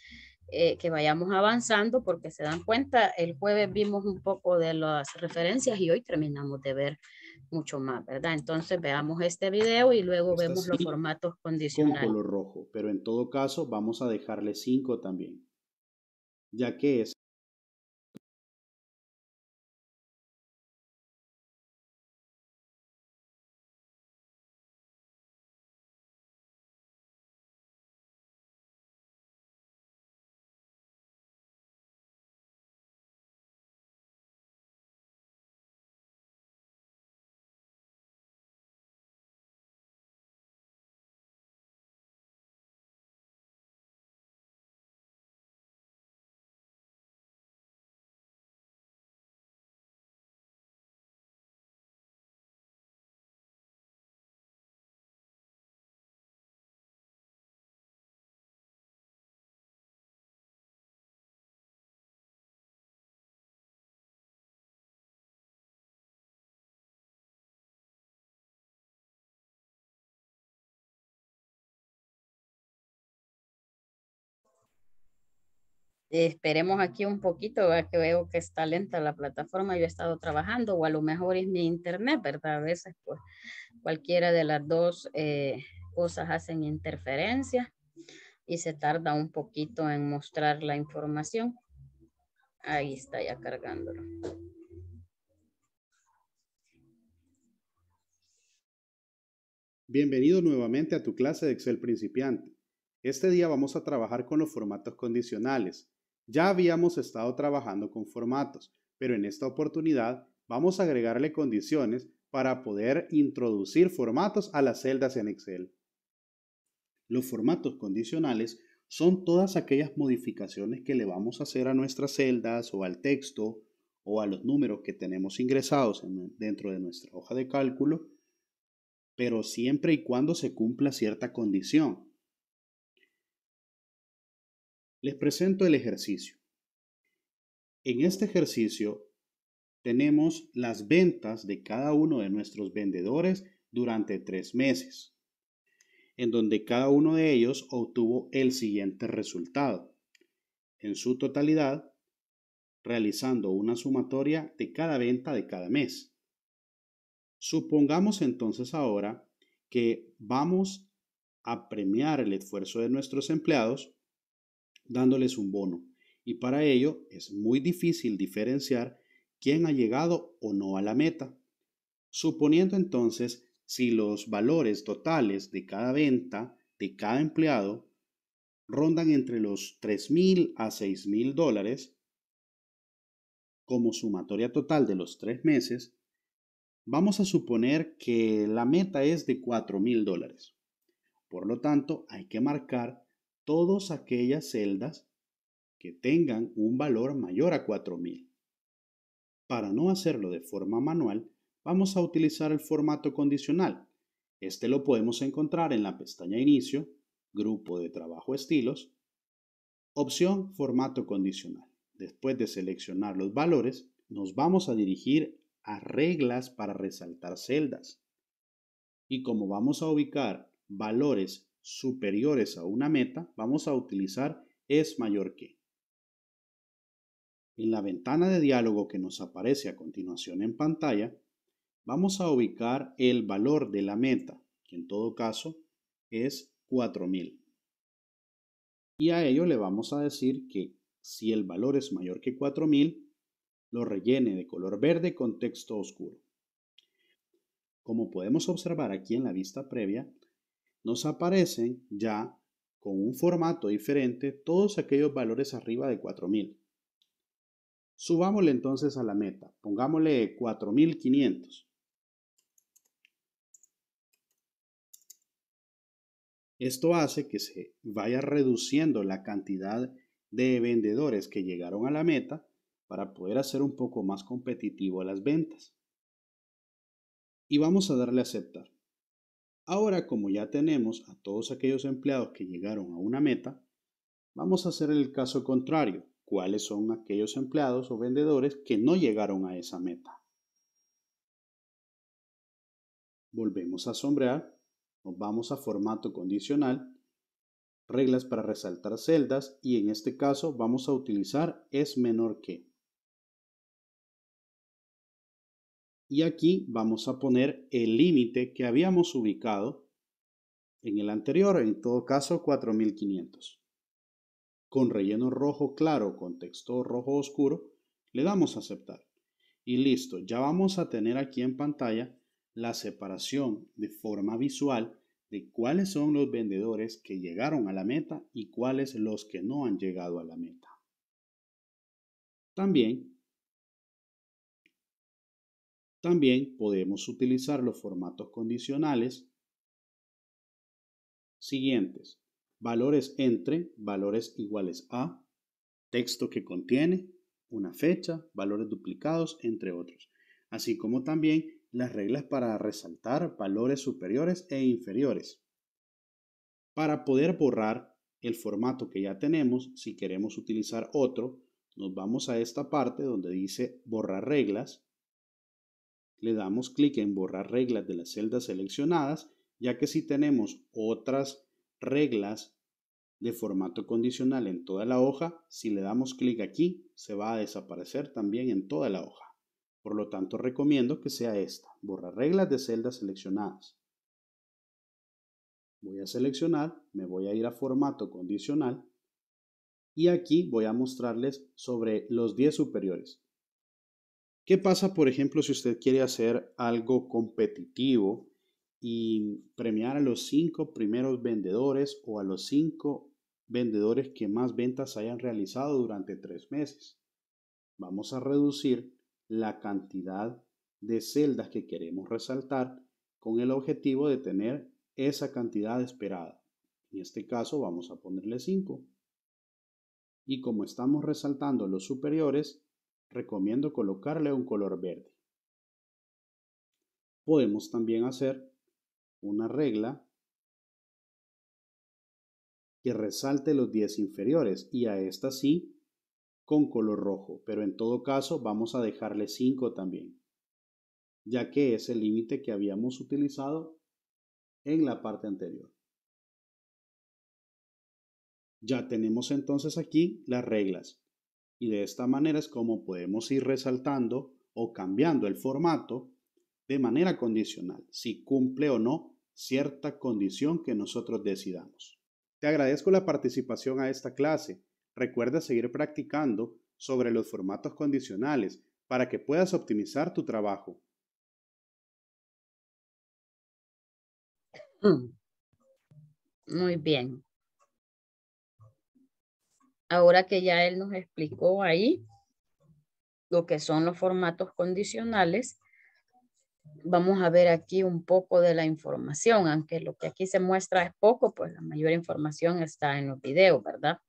eh, que vayamos avanzando porque se dan cuenta, el jueves vimos un poco de las referencias y hoy terminamos de ver mucho más, ¿verdad? Entonces veamos este video y luego vemos los formatos condicionales. Con color rojo, pero en todo caso vamos a dejarle cinco también ya que es esperemos aquí un poquito, que veo que está lenta la plataforma, yo he estado trabajando o a lo mejor es mi internet, ¿verdad? A veces pues cualquiera de las dos eh, cosas hacen interferencia y se tarda un poquito en mostrar la información. Ahí está ya cargándolo. Bienvenido nuevamente a tu clase de Excel principiante. Este día vamos a trabajar con los formatos condicionales, ya habíamos estado trabajando con formatos, pero en esta oportunidad vamos a agregarle condiciones para poder introducir formatos a las celdas en Excel. Los formatos condicionales son todas aquellas modificaciones que le vamos a hacer a nuestras celdas o al texto o a los números que tenemos ingresados dentro de nuestra hoja de cálculo, pero siempre y cuando se cumpla cierta condición. Les presento el ejercicio. En este ejercicio tenemos las ventas de cada uno de nuestros vendedores durante tres meses, en donde cada uno de ellos obtuvo el siguiente resultado. En su totalidad, realizando una sumatoria de cada venta de cada mes. Supongamos entonces ahora que vamos a premiar el esfuerzo de nuestros empleados dándoles un bono. Y para ello es muy difícil diferenciar quién ha llegado o no a la meta. Suponiendo entonces si los valores totales de cada venta de cada empleado rondan entre los 3.000 a 6.000 dólares, como sumatoria total de los tres meses, vamos a suponer que la meta es de 4.000 dólares. Por lo tanto, hay que marcar todas aquellas celdas que tengan un valor mayor a 4000. Para no hacerlo de forma manual, vamos a utilizar el formato condicional. Este lo podemos encontrar en la pestaña Inicio, Grupo de Trabajo Estilos, opción Formato Condicional. Después de seleccionar los valores, nos vamos a dirigir a Reglas para resaltar celdas. Y como vamos a ubicar valores superiores a una meta, vamos a utilizar es mayor que. En la ventana de diálogo que nos aparece a continuación en pantalla, vamos a ubicar el valor de la meta, que en todo caso es 4000. Y a ello le vamos a decir que si el valor es mayor que 4000, lo rellene de color verde con texto oscuro. Como podemos observar aquí en la vista previa, nos aparecen ya con un formato diferente todos aquellos valores arriba de 4000. Subámosle entonces a la meta, pongámosle 4500. Esto hace que se vaya reduciendo la cantidad de vendedores que llegaron a la meta para poder hacer un poco más competitivo las ventas. Y vamos a darle a aceptar. Ahora, como ya tenemos a todos aquellos empleados que llegaron a una meta, vamos a hacer el caso contrario. ¿Cuáles son aquellos empleados o vendedores que no llegaron a esa meta? Volvemos a sombrear, nos vamos a formato condicional, reglas para resaltar celdas y en este caso vamos a utilizar es menor que. y aquí vamos a poner el límite que habíamos ubicado en el anterior, en todo caso 4500. Con relleno rojo claro con texto rojo oscuro, le damos a aceptar. Y listo, ya vamos a tener aquí en pantalla la separación de forma visual de cuáles son los vendedores que llegaron a la meta y cuáles los que no han llegado a la meta. También también podemos utilizar los formatos condicionales siguientes. Valores entre, valores iguales a, texto que contiene, una fecha, valores duplicados, entre otros. Así como también las reglas para resaltar valores superiores e inferiores. Para poder borrar el formato que ya tenemos, si queremos utilizar otro, nos vamos a esta parte donde dice borrar reglas le damos clic en borrar reglas de las celdas seleccionadas, ya que si tenemos otras reglas de formato condicional en toda la hoja, si le damos clic aquí, se va a desaparecer también en toda la hoja. Por lo tanto, recomiendo que sea esta, borrar reglas de celdas seleccionadas. Voy a seleccionar, me voy a ir a formato condicional y aquí voy a mostrarles sobre los 10 superiores. ¿Qué pasa, por ejemplo, si usted quiere hacer algo competitivo y premiar a los cinco primeros vendedores o a los cinco vendedores que más ventas hayan realizado durante tres meses? Vamos a reducir la cantidad de celdas que queremos resaltar con el objetivo de tener esa cantidad esperada. En este caso vamos a ponerle cinco. Y como estamos resaltando los superiores, recomiendo colocarle un color verde. Podemos también hacer una regla que resalte los 10 inferiores y a esta sí con color rojo, pero en todo caso vamos a dejarle 5 también, ya que es el límite que habíamos utilizado en la parte anterior. Ya tenemos entonces aquí las reglas y de esta manera es como podemos ir resaltando o cambiando el formato de manera condicional, si cumple o no cierta condición que nosotros decidamos. Te agradezco la participación a esta clase. Recuerda seguir practicando sobre los formatos condicionales para que puedas optimizar tu trabajo. [CLEARS THROAT] Muy bien. Ahora que ya él nos explicó ahí lo que son los formatos condicionales, vamos a ver aquí un poco de la información, aunque lo que aquí se muestra es poco, pues la mayor información está en los videos, ¿verdad?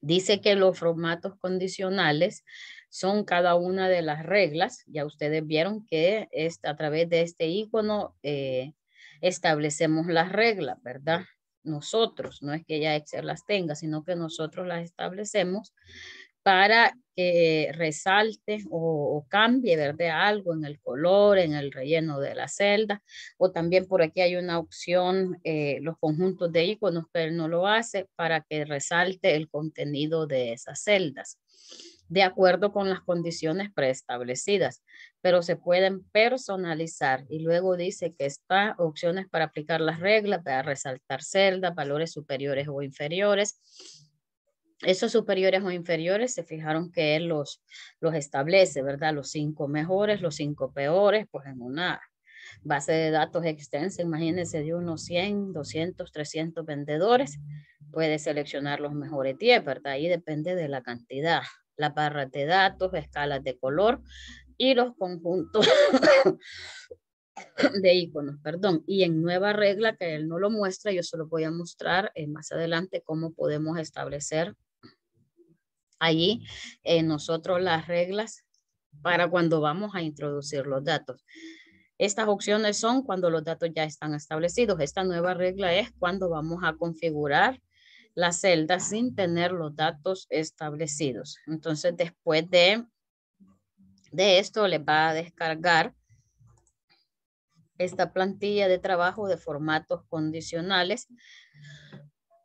Dice que los formatos condicionales son cada una de las reglas. Ya ustedes vieron que es a través de este icono eh, establecemos las reglas, ¿verdad? nosotros, no es que ya Excel las tenga, sino que nosotros las establecemos para que resalte o, cambie algo en el color, en el relleno de la celda. O también por aquí hay una opción, eh, los conjuntos de iconos, pero no lo hace, para que resalte el contenido de esas celdas de acuerdo con las condiciones preestablecidas, pero se pueden personalizar y luego dice que está opciones para aplicar las reglas, para resaltar celdas, valores superiores o inferiores. Esos superiores o inferiores se fijaron que él los, los establece, ¿verdad? Los cinco mejores, los cinco peores, pues en una base de datos extensa, imagínense de unos 100, 200, 300 vendedores, puede seleccionar los mejores 10, ¿verdad? Ahí depende de la cantidad las barras de datos, escalas de color y los conjuntos [COUGHS] de iconos, perdón. Y en nueva regla, que él no lo muestra, yo se lo voy a mostrar eh, más adelante cómo podemos establecer allí eh, nosotros las reglas para cuando vamos a introducir los datos. Estas opciones son cuando los datos ya están establecidos. Esta nueva regla es cuando vamos a configurar la celda sin tener los datos establecidos. Entonces, después de, de esto, le va a descargar esta plantilla de trabajo de formatos condicionales,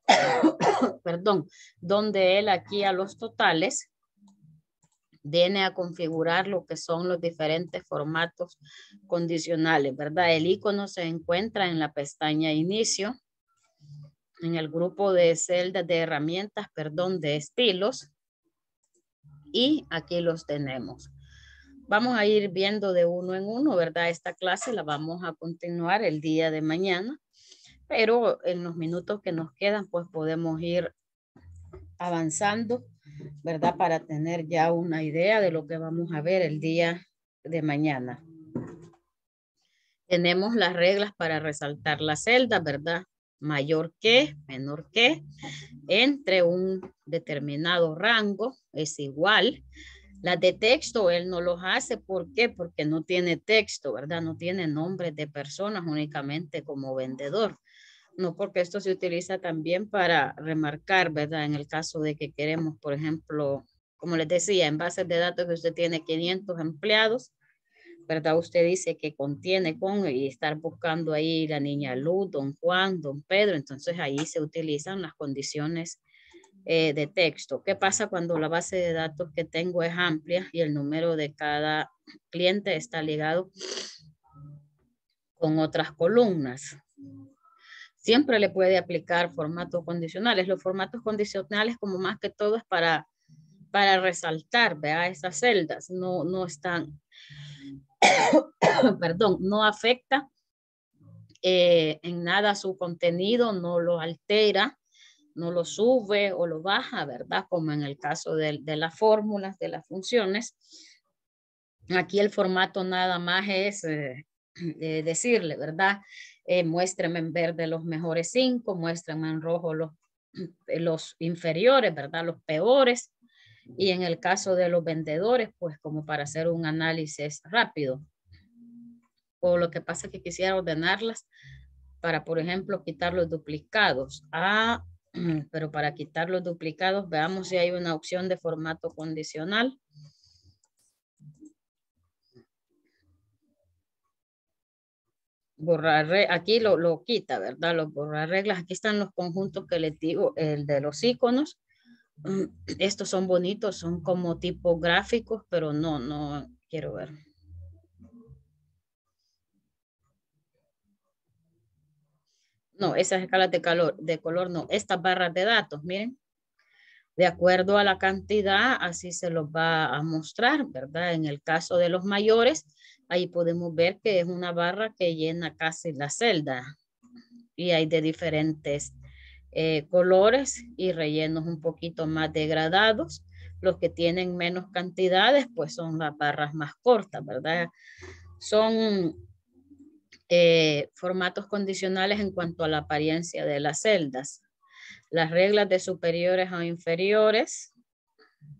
[COUGHS] perdón, donde él aquí a los totales viene a configurar lo que son los diferentes formatos condicionales, ¿verdad? El icono se encuentra en la pestaña inicio, en el grupo de celdas de herramientas, perdón, de estilos. Y aquí los tenemos. Vamos a ir viendo de uno en uno, ¿verdad? Esta clase la vamos a continuar el día de mañana, pero en los minutos que nos quedan, pues podemos ir avanzando, ¿verdad? Para tener ya una idea de lo que vamos a ver el día de mañana. Tenemos las reglas para resaltar la celda, ¿verdad? mayor que, menor que, entre un determinado rango es igual. la de texto él no los hace, ¿por qué? Porque no tiene texto, ¿verdad? No tiene nombre de personas únicamente como vendedor. No, porque esto se utiliza también para remarcar, ¿verdad? En el caso de que queremos, por ejemplo, como les decía, en bases de datos que usted tiene 500 empleados, ¿verdad? Usted dice que contiene con y estar buscando ahí la niña Luz, don Juan, don Pedro, entonces ahí se utilizan las condiciones eh, de texto. ¿Qué pasa cuando la base de datos que tengo es amplia y el número de cada cliente está ligado con otras columnas? Siempre le puede aplicar formatos condicionales. Los formatos condicionales como más que todo es para, para resaltar, ¿vea? Esas celdas no, no están [COUGHS] perdón, no afecta eh, en nada su contenido, no lo altera, no lo sube o lo baja, ¿verdad? Como en el caso de, las fórmulas, de las funciones. Aquí el formato nada más es eh, [COUGHS] eh, decirle, ¿verdad? muéstrame en verde los mejores cinco, muéstrame en rojo los, [COUGHS] los inferiores, ¿verdad? Los peores y en el caso de los vendedores, pues como para hacer un análisis rápido. O lo que pasa es que quisiera ordenarlas para, por ejemplo, quitar los duplicados. Ah, [CLEARS THROAT] pero para quitar los duplicados, veamos si hay una opción de formato condicional. borrar, aquí lo, quita, ¿verdad? Los borrar reglas, aquí están los conjuntos que les digo, el de los iconos Mm, estos son bonitos, son como tipo gráficos, pero no, no quiero ver. No, esas escalas de calor, de color no, estas barras de datos, miren. De acuerdo a la cantidad, así se los va a mostrar, ¿verdad? En el caso de los mayores, ahí podemos ver que es una barra que llena casi la celda y hay de diferentes eh, colores y rellenos un poquito más degradados. Los que tienen menos cantidades, pues son las barras más cortas, ¿verdad? Son eh, formatos condicionales en cuanto a la apariencia de las celdas. Las reglas de superiores a inferiores,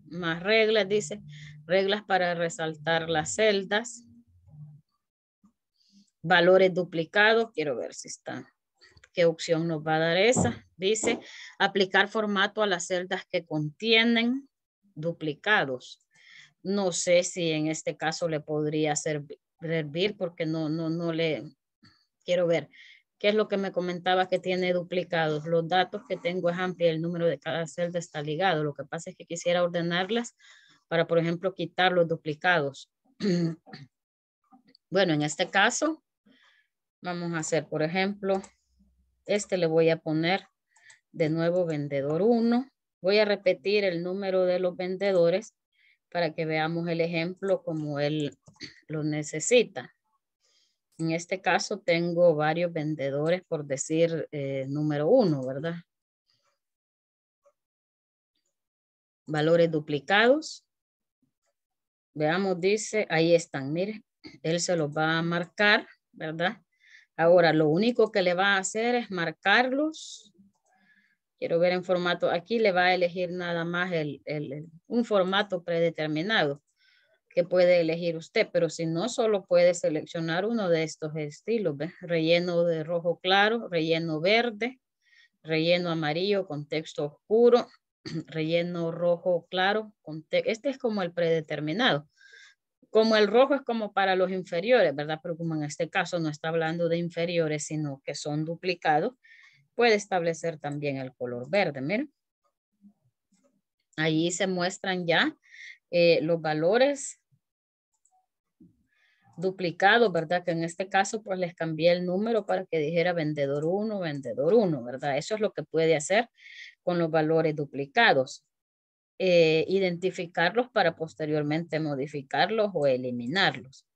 más reglas, dice, reglas para resaltar las celdas, valores duplicados, quiero ver si están qué opción nos va a dar esa. Dice, aplicar formato a las celdas que contienen duplicados. No sé si en este caso le podría servir porque no, no, no le quiero ver. ¿Qué es lo que me comentaba que tiene duplicados? Los datos que tengo es amplio, el número de cada celda está ligado. Lo que pasa es que quisiera ordenarlas para, por ejemplo, quitar los duplicados. [CLEARS THROAT] bueno, en este caso, vamos a hacer, por ejemplo, este le voy a poner de nuevo vendedor 1. Voy a repetir el número de los vendedores para que veamos el ejemplo como él lo necesita. En este caso tengo varios vendedores, por decir eh, número uno, ¿verdad? Valores duplicados. Veamos, dice, ahí están, mire. Él se los va a marcar, ¿verdad? Ahora, lo único que le va a hacer es marcarlos. Quiero ver en formato, aquí le va a elegir nada más un formato predeterminado que puede elegir usted, pero si no, solo puede seleccionar uno de estos estilos, relleno de rojo claro, relleno verde, relleno amarillo con texto oscuro, [CLEARS THROAT] relleno rojo claro, con este es como el predeterminado como el rojo es como para los inferiores, ¿verdad? Pero como en este caso no está hablando de inferiores, sino que son duplicados, puede establecer también el color verde, miren. Ahí se muestran ya eh, los valores duplicados, ¿verdad? Que en este caso pues les cambié el número para que dijera vendedor 1, vendedor 1, ¿verdad? Eso es lo que puede hacer con los valores duplicados. Eh, identificarlos para posteriormente modificarlos o eliminarlos.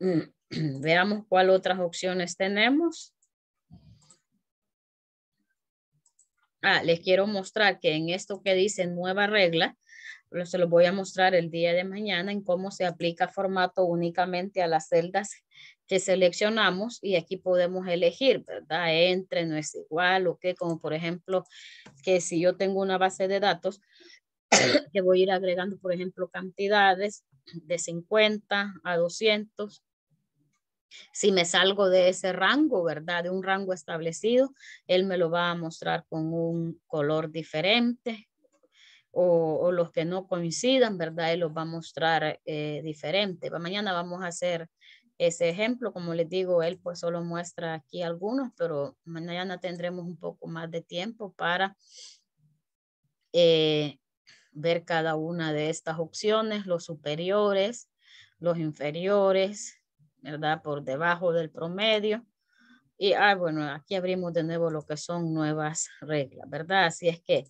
[CLEARS THROAT] Veamos cuáles otras opciones tenemos. Ah, les quiero mostrar que en esto que dice nueva regla, se lo voy a mostrar el día de mañana en cómo se aplica formato únicamente a las celdas que seleccionamos y aquí podemos elegir, ¿verdad? Entre, no es igual o qué, como por ejemplo que si yo tengo una base de datos, [COUGHS] que voy a ir agregando, por ejemplo, cantidades de 50 a 200. Si me salgo de ese rango, ¿verdad? De un rango establecido, él me lo va a mostrar con un color diferente o, los que no coincidan, ¿verdad? Él los va a mostrar eh, diferente. Mañana vamos a hacer ese ejemplo. Como les digo, él pues solo muestra aquí algunos, pero mañana tendremos un poco más de tiempo para eh, ver cada una de estas opciones, los superiores, los inferiores, ¿verdad? Por debajo del promedio. Y, ah, bueno, aquí abrimos de nuevo lo que son nuevas reglas, ¿verdad? Así es que,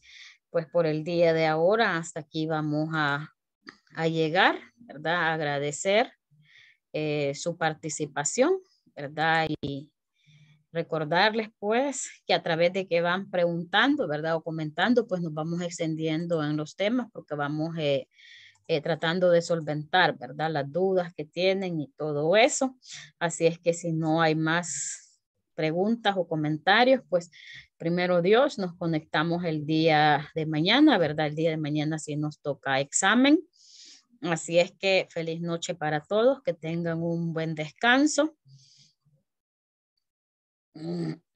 pues por el día de ahora, hasta aquí vamos a, llegar, ¿verdad? Agradecer eh, su participación, ¿verdad? Y Recordarles pues que a través de que van preguntando, ¿verdad? O comentando, pues nos vamos extendiendo en los temas porque vamos eh, eh, tratando de solventar, ¿verdad? Las dudas que tienen y todo eso. Así es que si no hay más preguntas o comentarios, pues primero Dios, nos conectamos el día de mañana, ¿verdad? El día de mañana si nos toca examen. Así es que feliz noche para todos, que tengan un buen descanso.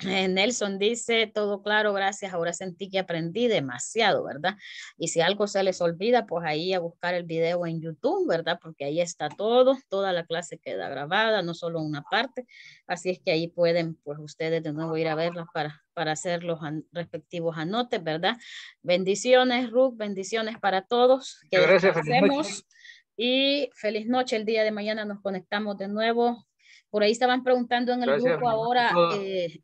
Eh, Nelson dice, todo claro, gracias, ahora sentí que aprendí demasiado, ¿verdad? Y si algo se les olvida, pues ahí a buscar el video en YouTube, ¿verdad? Porque ahí está todo, toda la clase queda grabada, no solo una parte, así es que ahí pueden, pues ustedes de nuevo ir a verla para, para hacer los respectivos anotes, ¿verdad? Bendiciones, Ruth, bendiciones para todos. Que gracias, y feliz noche, el día de mañana nos conectamos de nuevo por ahí estaban preguntando en el grupo ahora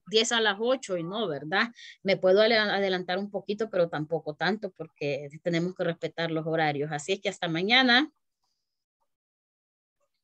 10 eh, a las 8 y no, ¿verdad? Me puedo adelantar un poquito, pero tampoco tanto porque tenemos que respetar los horarios. Así es que hasta mañana.